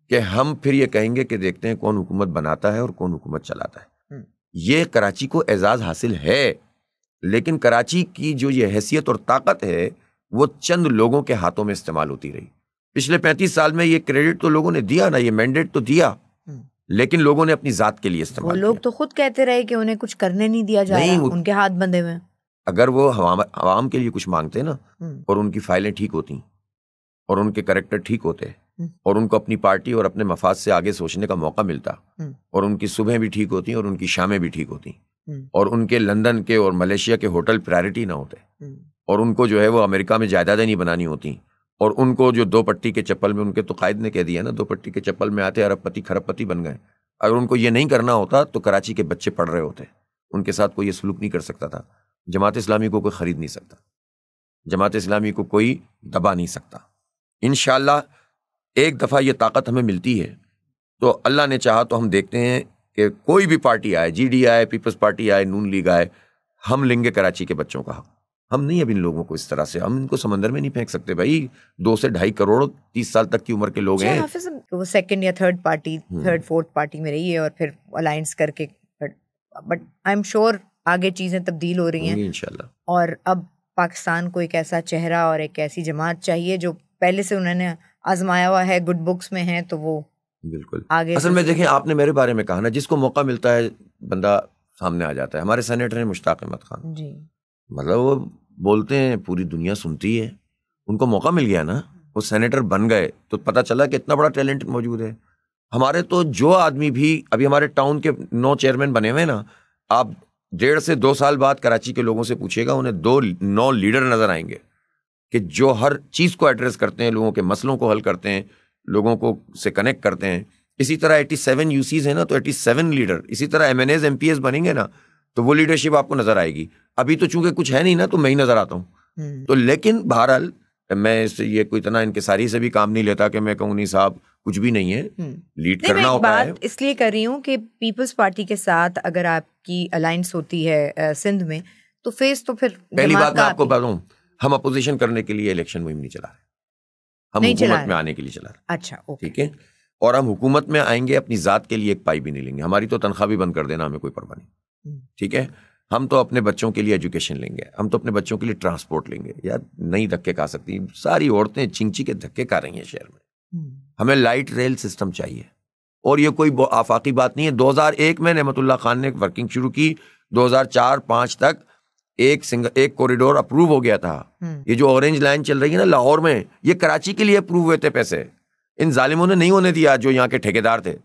B: कि हम फिर ये कहेंगे कि देखते हैं कौन हुकूमत बनाता है और कौन हुकूमत चलाता है हम्म। ये कराची को एजाज़ हासिल है लेकिन कराची की जो ये हैसियत और ताकत है वो चंद लोगों के हाथों में इस्तेमाल होती रही पिछले पैंतीस साल में ये क्रेडिट तो लोगों ने दिया ना ये मैंडेट तो दिया हम्म। लेकिन लोगों ने अपनी जात के लिए इस्तेमाल
A: लोग तो खुद कहते रहे कि उन्हें कुछ करने नहीं दिया जा नहीं, रहा उनके हाथ बंधे हुए
B: अगर वो आवाम के लिए कुछ मांगते ना हम्म। और उनकी फाइलें ठीक होती और उनके करेक्टर ठीक होते हम्म। और उनको अपनी पार्टी और अपने मफाद से आगे सोचने का मौका मिलता और उनकी सुबह भी ठीक होती और उनकी शामें भी ठीक होती और उनके लंदन के और मलेशिया के होटल प्रायोरिटी ना होते और उनको जो है वो अमेरिका में जायदादें नहीं बनानी होती और उनको जो दो पट्टी के चप्पल में उनके तो कायद ने कह दिया ना दो पट्टी के चप्पल में आते अरबपति खरबपति बन गए अगर उनको ये नहीं करना होता तो कराची के बच्चे पढ़ रहे होते उनके साथ कोई ये सलूक नहीं कर सकता था जमात इस्लामी को कोई ख़रीद नहीं सकता जमात इस्लामी को कोई दबा नहीं सकता इन एक दफ़ा ये ताकत हमें मिलती है तो अल्लाह ने चाहा तो हम देखते हैं कि कोई भी पार्टी आए जी डी आए पीपल्स पार्टी आए नून लीग आए हम लेंगे कराची के बच्चों का हक हम नहीं अब इन लोगों को इस तरह से हम इनको समंदर में नहीं फेंक सकते भाई दो से ढाई करोड़ तीस साल तक की उम्र के लोग अच्छा,
A: हैं वो सेकंड या third party third fourth party में रही है और फिर अलायंस करके बट आई एम श्योर आगे चीज़ें तब्दील हो रही हैं
B: इंशाल्लाह
A: और अब पाकिस्तान को एक ऐसा चेहरा और एक ऐसी जमात चाहिए जो पहले से उन्होंने आजमाया हुआ है गुड बुक्स में है तो वो बिल्कुल आगे असल में देखें
B: आपने मेरे बारे में कहा ना जिसको मौका मिलता है बंदा सामने आ जाता है हमारे सेनेटर हैं मुश्ताक अहमद खान जी मतलब वो बोलते हैं पूरी दुनिया सुनती है उनको मौका मिल गया ना वो सेनेटर बन गए तो पता चला कि इतना बड़ा टैलेंट मौजूद है हमारे तो जो आदमी भी अभी हमारे टाउन के नौ चेयरमैन बने हुए हैं ना आप डेढ़ से दो साल बाद कराची के लोगों से पूछेगा उन्हें दो नौ लीडर नज़र आएंगे कि जो हर चीज़ को एड्रेस करते हैं लोगों के मसलों को हल करते हैं लोगों को से कनेक्ट करते हैं इसी तरह 87 यूसीज हैं ना तो 87 लीडर इसी तरह एम एन बनेंगे ना तो वो लीडरशिप आपको नजर आएगी अभी तो चूंकि कुछ है नहीं ना तो मैं ही नजर आता हूँ हम्म। तो लेकिन बहरहाल मैं इससे ये कोई इतना सारी से भी काम नहीं लेता कि मैं कहूँ नहीं साहब कुछ भी नहीं है लीड हम्म। करना होता है
A: इसलिए कर रही हूँ कि पीपल्स पार्टी के साथ अगर आपकी अलायंस होती है सिंध में तो फेस तो फिर पहली बात मैं आपको
B: बताऊँ हम अपोजिशन करने के लिए इलेक्शन मुहिम नहीं चला रहे हम हुकूमत में आने के लिए चला रहे अच्छा ठीक है और हम हुकूमत में आएंगे अपनी जात के लिए एक पाई भी नहीं लेंगे हमारी तो तनख्वाह भी बंद कर देना हमें कोई परवाह नहीं ठीक है हम तो अपने बच्चों के लिए एजुकेशन लेंगे हम तो अपने बच्चों के लिए ट्रांसपोर्ट लेंगे यार नहीं धक्के खा सकती सारी औरतें चिंची के धक्के खा रही हैं शहर में हम्म। हमें लाइट रेल सिस्टम चाहिए और ये कोई आफाकी बात नहीं है 2001 में नहमतुल्ला खान ने वर्किंग शुरू की 2004-5 तक एक सिंगल एक कॉरिडोर अप्रूव हो गया था हम्म। ये जो ऑरेंज लाइन चल रही है ना लाहौर में ये कराची के लिए अप्रूव हुए थे पैसे इन जालिमों ने नहीं होने दिया जो यहाँ के ठेकेदार थे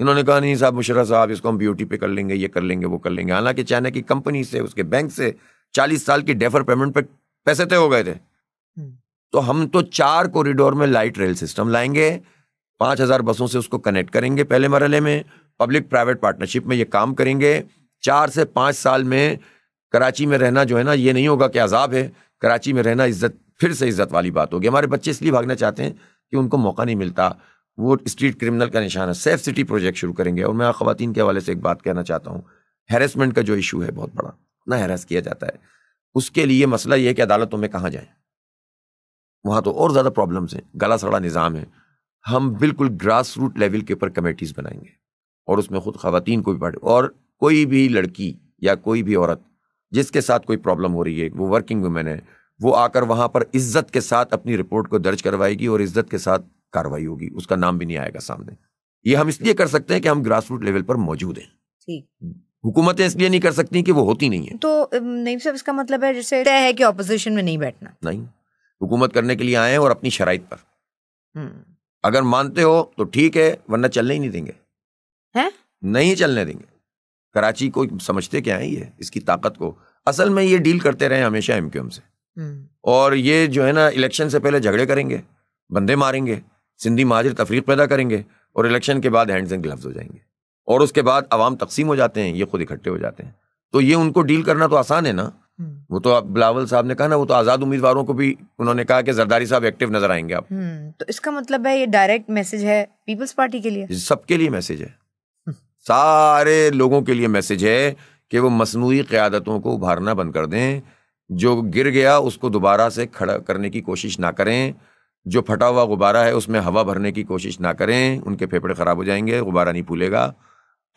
B: इन्होंने कहा नहीं साहब मुशर्रा साहब इसको हम ब्यूटी पे कर लेंगे ये कर लेंगे वो कर लेंगे हालांकि चाइना की कंपनी से उसके बैंक से चालीस साल की डेफर पेमेंट पे पैसे तय हो गए थे हम्म। तो हम तो चार कॉरिडोर में लाइट रेल सिस्टम लाएंगे पाँच हज़ार बसों से उसको कनेक्ट करेंगे पहले मरहले में पब्लिक प्राइवेट पार्टनरशिप में ये काम करेंगे चार से पाँच साल में कराची में रहना जो है ना ये नहीं होगा कि आज़ाब है कराची में रहना इज्जत फिर से इज्जत वाली बात होगी हमारे बच्चे इसलिए भागना चाहते हैं कि उनको मौका नहीं मिलता वो स्ट्रीट क्रिमिनल का निशान है सेफ सिटी प्रोजेक्ट शुरू करेंगे और मैं खातन के हवाले से एक बात कहना चाहता हूँ हेरेसमेंट का जो इशू है बहुत बड़ा ना हेरास किया जाता है उसके लिए मसला ये है कि अदालतों में कहाँ जाएँ वहाँ तो और ज़्यादा प्रॉब्लम्स हैं गला सड़ा निज़ाम है हम बिल्कुल ग्रास रूट लेवल के ऊपर कमेटीज़ बनाएंगे और उसमें ख़ुद खातन को भी पार्टी और कोई भी लड़की या कोई भी औरत जिसके साथ कोई प्रॉब्लम हो रही है वो वर्किंग वुमेन है वो आकर वहाँ पर इज्जत के साथ अपनी रिपोर्ट को दर्ज करवाएगी और इज्जत के साथ कार्रवाई होगी उसका नाम भी नहीं आएगा सामने ये हम इसलिए कर सकते हैं कि हम ग्रासरूट लेवल पर मौजूद हैं हुकूमतें इसलिए नहीं कर सकती कि वो होती नहीं है
A: तो नहीं सर इसका मतलब है जैसे तय है कि ऑपोजिशन में नहीं बैठना
B: नहीं हुकूमत करने के लिए आए हैं और अपनी शराइ पर हम्म। अगर मानते हो तो ठीक है वरना चलने ही नहीं देंगे है? नहीं चलने देंगे कराची को समझते क्या है ये इसकी ताकत को असल में ये डील करते रहे हमेशा एम से हम्म। और ये जो है ना इलेक्शन से पहले झगड़े करेंगे बंदे मारेंगे सिंधी महाजिर तफरीक पैदा करेंगे और इलेक्शन के बाद हैंड्स एंड ग्लव्स हो जाएंगे और उसके बाद आवाम तकसीम हो जाते हैं ये खुद इकट्ठे हो जाते हैं तो ये उनको डील करना तो आसान है ना हम्म। वो तो आप बिलावल साहब ने कहा ना वो तो आजाद उम्मीदवारों को भी उन्होंने कहा कि जरदारी साहब एक्टिव नजर आएंगे आप
A: हम्म, तो इसका मतलब है ये डायरेक्ट मैसेज है पीपल्स पार्टी के लिए
B: सबके लिए मैसेज है हम्म। सारे लोगों के लिए मैसेज है कि वो मसनू क़्यादतों को उभारना बंद कर दें जो गिर गया उसको दोबारा से खड़ा करने की कोशिश ना करें जो फटा हुआ गुब्बारा है उसमें हवा भरने की कोशिश ना करें उनके फेफड़े ख़राब हो जाएंगे गुब्बारा नहीं फूलेगा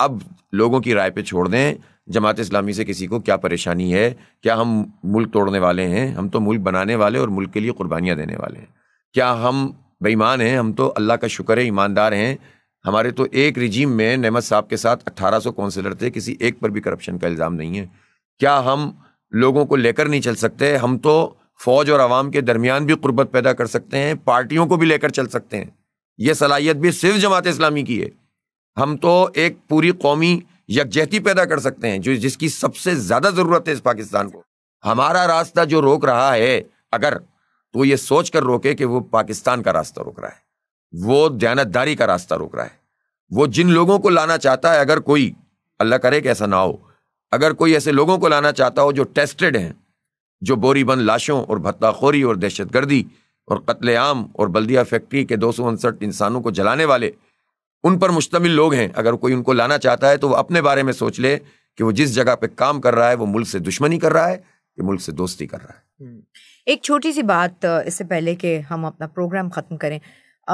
B: अब लोगों की राय पे छोड़ दें जमात इस्लामी से किसी को क्या परेशानी है क्या हम मुल्क तोड़ने वाले हैं हम तो मुल्क बनाने वाले और मुल्क के लिए कुर्बानियाँ देने वाले हैं क्या हम बेईमान हैं हम तो अल्लाह का शुक्र है ईमानदार हैं हमारे तो एक रिजीम में नहमत साहब के साथ अट्ठारह सौ कौंसिलर थे किसी एक पर भी करप्शन का इल्ज़ाम नहीं है क्या हम लोगों को लेकर नहीं चल सकते हम तो फ़ौज और आवाम के दरमियान भी गुर्बत पैदा कर सकते हैं पार्टियों को भी लेकर चल सकते हैं ये सलाहियत भी सिर्फ जमात इस्लामी की है हम तो एक पूरी कौमी यकजहती पैदा कर सकते हैं जो जिसकी सबसे ज़्यादा ज़रूरत है इस पाकिस्तान को हमारा रास्ता जो रोक रहा है अगर तो ये सोच कर रोके कि वो पाकिस्तान का रास्ता रोक रहा है वो दयानतदारी का रास्ता रोक रहा है वो जिन लोगों को लाना चाहता है अगर कोई अल्लाह करे कि ऐसा ना हो अगर कोई ऐसे लोगों को लाना चाहता हो जो टेस्टेड हैं जो बोरीबंद लाशों और भत्ताखोरी और दहशतगर्दी और कत्लेआम और बल्दिया फैक्ट्री के दो इंसानों को जलाने वाले उन पर मुश्तमिल लोग हैं अगर कोई उनको लाना चाहता है तो वह अपने बारे में सोच ले कि वो जिस जगह पे काम कर रहा है वो मुल्क से दुश्मनी कर रहा है कि मुल्क से दोस्ती कर रहा है हम्म।
A: एक छोटी सी बात इससे पहले कि हम अपना प्रोग्राम ख़त्म करें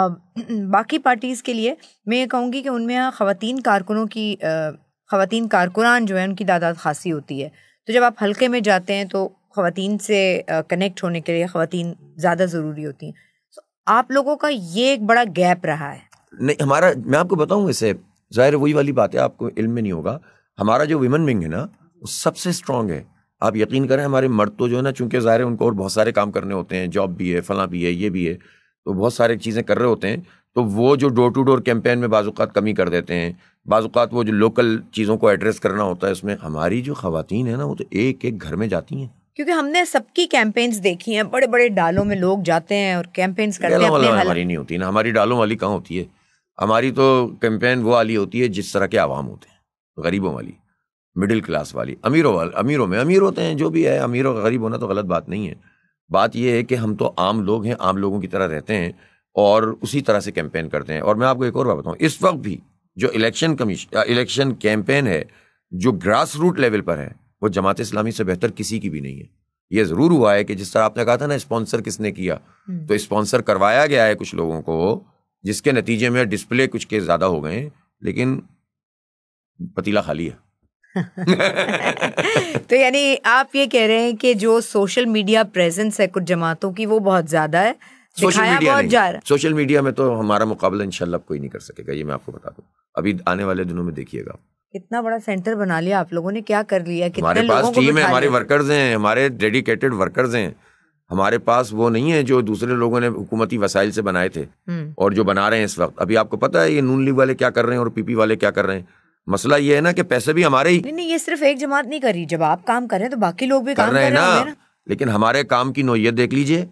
A: अब (clears throat) बाकी पार्टीज़ के लिए मैं ये कहूँगी कि उनमें ख़वान कारकुनों की ख़वान कारकुनान जो है उनकी तादाद खासी होती है तो जब आप हल्के में जाते हैं तो ख़वान से कनेक्ट होने के लिए ख़वान ज़्यादा ज़रूरी होती हैं so, आप लोगों का ये एक बड़ा गैप रहा है
B: नहीं हमारा मैं आपको बताऊँ इसे ज़ाहिर वही वाली बात है आपको इल्म में नहीं होगा हमारा जो वीमन विंग है ना वो सबसे स्ट्रांग है आप यकीन करें हमारे मर्द तो जो है ना चूँकि ज़ाहिर उनको और बहुत सारे काम करने होते हैं जॉब भी है फलां भी है ये भी है तो बहुत सारी चीज़ें कर रहे होते हैं तो वो जो डोर टू डोर कैंपेन में बाज़ात कमी कर देते हैं बाज़ात वो जो लोकल चीज़ों को एड्रेस करना होता है उसमें हमारी जो ख़वान है ना वो तो एक एक घर में जाती हैं
A: क्योंकि हमने सबकी कैंपेन्स देखी हैं बड़े बड़े डालों में लोग जाते हैं और कैंपेन्स करते हैं अपने हमारी
B: नहीं होती ना हमारी डालों वाली कहाँ होती है हमारी तो कैंपेन वो वाली होती है जिस तरह के आवाम होते हैं गरीबों वाली मिडिल क्लास वाली अमीरों वाले अमीरों में अमीर होते हैं जो भी है अमीरों का गरीब होना तो गलत बात नहीं है बात यह है कि हम तो आम लोग हैं आम लोगों की तरह रहते हैं और उसी तरह से कैंपेन करते हैं और मैं आपको एक और बात बताऊँ इस वक्त भी जो इलेक्शन कमीशन इलेक्शन कैंपेन है जो ग्रास रूट लेवल पर है वो जमात इस्लामी से बेहतर किसी की भी नहीं है ये ज़रूर हुआ है कि जिस तरह आपने कहा था ना स्पॉन्सर किसने किया हम्म। तो स्पॉन्सर करवाया गया है कुछ लोगों को जिसके नतीजे में डिस्प्ले कुछ के ज़्यादा हो गए लेकिन पतीला खाली है
A: (laughs) तो यानी आप ये कह रहे हैं कि जो सोशल मीडिया प्रेजेंस है कुछ जमातों की वो बहुत ज़्यादा है सोशल मीडिया बहुत जा रहा
B: सोशल मीडिया में तो हमारा मुकाबला इनशाला कोई नहीं कर सकेगा ये मैं आपको बता दूँ अभी आने वाले दिनों में देखिएगा
A: इतना बड़ा सेंटर बना लिया आप लोगों ने क्या कर लिया कितने हमारे पास टीम है हमारे
B: वर्कर्स हैं हमारे डेडिकेटेड वर्कर्स हैं हमारे पास वो नहीं है जो दूसरे लोगों ने हुकूमती वसाइल से बनाए थे हम्म। और जो बना रहे हैं इस वक्त अभी आपको पता है ये नून लीग वाले क्या कर रहे हैं और पीपी वाले क्या कर रहे हैं मसला ये है ना कि पैसे भी हमारे ही नहीं,
A: नहीं ये सिर्फ एक जमात नहीं करी जब आप काम कर रहे हैं तो बाकी लोग भी कर काम रहे हैं ना, ना
B: लेकिन हमारे काम की नोयत देख लीजिए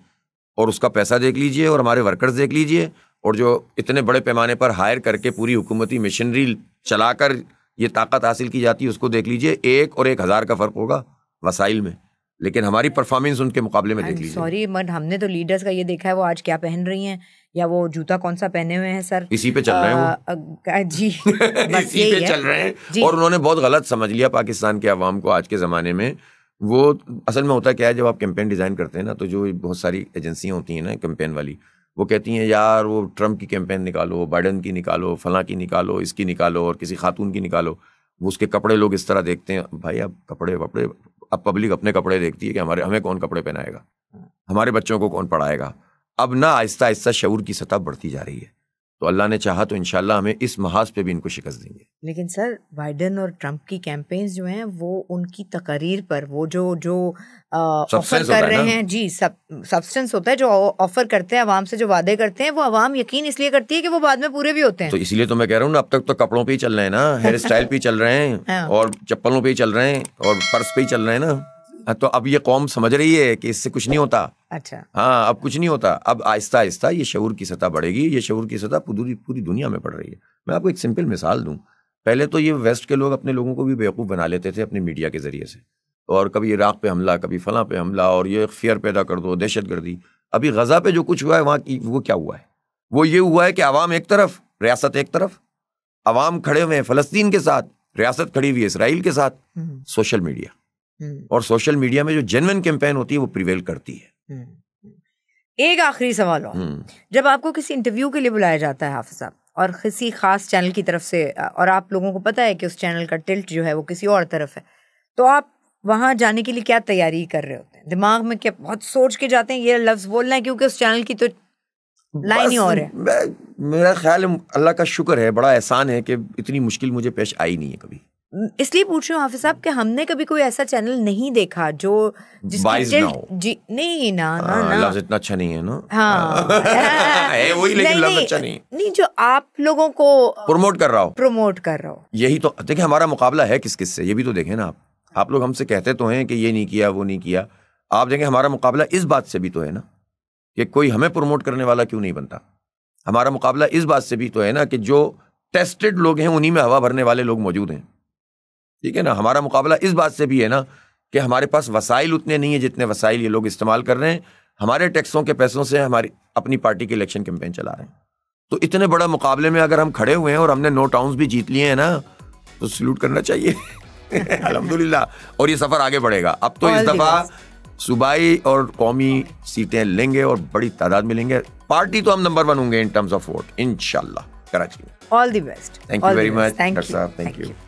B: और उसका पैसा देख लीजिए और हमारे वर्कर्स देख लीजिए और जो इतने बड़े पैमाने पर हायर करके पूरी हुकूमती मशीनरी चलाकर ये ताकत हासिल की जाती है उसको देख लीजिए एक और एक हज़ार का फ़र्क होगा वसाइल में लेकिन हमारी परफॉर्मेंस उनके मुकाबले में देख लीजिए सॉरी
A: मत हमने तो लीडर्स का ये देखा है वो आज क्या पहन रही हैं या वो जूता कौन सा पहने हुए हैं सर
B: इसी पे चल रहे
A: हैं जी (laughs) बस इसी पे चल
B: रहे हैं और उन्होंने बहुत गलत समझ लिया पाकिस्तान के आवाम को आज के ज़माने में वो असल में होता क्या है जब आप कैंपेन डिज़ाइन करते हैं ना तो जो बहुत सारी एजेंसियाँ होती हैं ना कैंपेन वाली वो कहती हैं यार वो ट्रंप की कैंपेन निकालो बाइडन की निकालो फलां की निकालो इसकी निकालो और किसी खातून की निकालो वो उसके कपड़े लोग इस तरह देखते हैं भाई अब कपड़े वपड़े अब पब्लिक अपने कपड़े देखती है कि हमारे हमें कौन कपड़े पहनाएगा हाँ। हमारे बच्चों को कौन पढ़ाएगा अब ना आहिस्ता आहिस्ता शूर की सतह बढ़ती जा रही है तो अल्लाह ने चाहा तो इनशाला हमें इस महाज पे भी इनको शिकस्त देंगे
A: लेकिन सर बाइडन और ट्रंप की कैंपेन जो हैं वो उनकी तकरीर पर वो जो जो ऑफर कर रहे हैं जी सब सब्सटेंस होता है जो ऑफर करते हैं आवाम से जो वादे करते हैं वो आवाम यकीन इसलिए करती है कि वो बाद में पूरे भी होते हैं तो
B: इसलिए तो मैं कह रहा हूँ ना अब तक तो कपड़ों पर ही चल रहे हैं ना हेयर (laughs) स्टाइल पे चल रहे हैं हाँ। और चप्पलों पर ही चल रहे हैं और पर्स पे ही चल रहे हैं ना हाँ, तो अब ये कौम समझ रही है कि इससे कुछ नहीं होता अच्छा हाँ अब कुछ नहीं होता अब आहिस्ता आहिस्ता ये शूर की सतह बढ़ेगी ये शूर की सतह पूरी पूरी दुनिया में पड़ रही है मैं आपको एक सिंपल मिसाल दूँ पहले तो ये वेस्ट के लोग अपने लोगों को भी बेवकूफ़ बना लेते थे अपने मीडिया के ज़रिए से और कभी इराक़ पे हमला कभी फ़लां पे हमला और ये फियर पैदा कर दो दहशत गर्दी अभी गज़ा पे जो कुछ हुआ है वहाँ की वो क्या हुआ है वो ये हुआ है कि आवाम एक तरफ रियासत एक तरफ आवाम खड़े हुए हैं फ़लस्तीन के साथ रियासत खड़ी हुई है इसराइल के साथ हम्म। सोशल मीडिया हम्म। और सोशल मीडिया में जो जेनवन कैंपेन होती है वो प्रिवेल करती है हम्म,
A: हम्म। एक आखिरी सवाल और जब आपको किसी इंटरव्यू के लिए बुलाया जाता है हाफिज साहब और किसी खास चैनल की तरफ से और आप लोगों को पता है कि उस चैनल का टिल्ट जो है वो किसी और तरफ है तो आप वहाँ जाने के लिए क्या तैयारी कर रहे होते हैं दिमाग में क्या बहुत सोच के जाते हैं ये लफ्ज़ बोलना है क्योंकि उस चैनल की तो
B: लाइन ही और है मेरा ख्याल अल्लाह का शुक्र है बड़ा एहसान है कि इतनी मुश्किल मुझे पेश आई नहीं है कभी
A: इसलिए पूछ रही हूँ हाफिज साहब कि हमने कभी कोई ऐसा चैनल नहीं देखा जो जी नहीं ना हाँ, ना आ, ना
B: इतना अच्छा नहीं है ना हाँ, हाँ। (laughs) है वही लेकिन अच्छा नहीं
A: नहीं जो आप लोगों को
B: प्रमोट कर रहा हो
A: प्रमोट कर रहा
B: हो यही तो देखिए हमारा मुकाबला है किस किस से ये भी तो देखें ना आप आप लोग हमसे कहते तो हैं कि ये नहीं किया वो नहीं किया आप देखें हमारा मुकाबला इस बात से भी तो है ना कि कोई हमें प्रमोट करने वाला क्यों नहीं बनता हमारा मुकाबला इस बात से भी तो है ना कि जो टेस्टेड लोग हैं उन्हीं में हवा भरने वाले लोग मौजूद हैं ठीक है ना हमारा मुकाबला इस बात से भी है ना कि हमारे पास वसाइल उतने नहीं है जितने वसाइल ये लोग इस्तेमाल कर रहे हैं हमारे टैक्सों के पैसों से हमारी अपनी पार्टी के इलेक्शन कैंपेन चला रहे हैं तो इतने बड़ा मुकाबले में अगर हम खड़े हुए हैं और हमने नो टाउन्स भी जीत लिए हैं ना तो सल्यूट करना चाहिए (laughs) अलहमदुल्ला और ये सफ़र आगे बढ़ेगा अब तो इस दफ़ा सूबाई और कौमी सीटें लेंगे और बड़ी तादाद में लेंगे पार्टी तो हम नंबर वन होंगे in terms of vote in Karachi
A: में all the best thank you very much doctor साहब
B: थैंक यू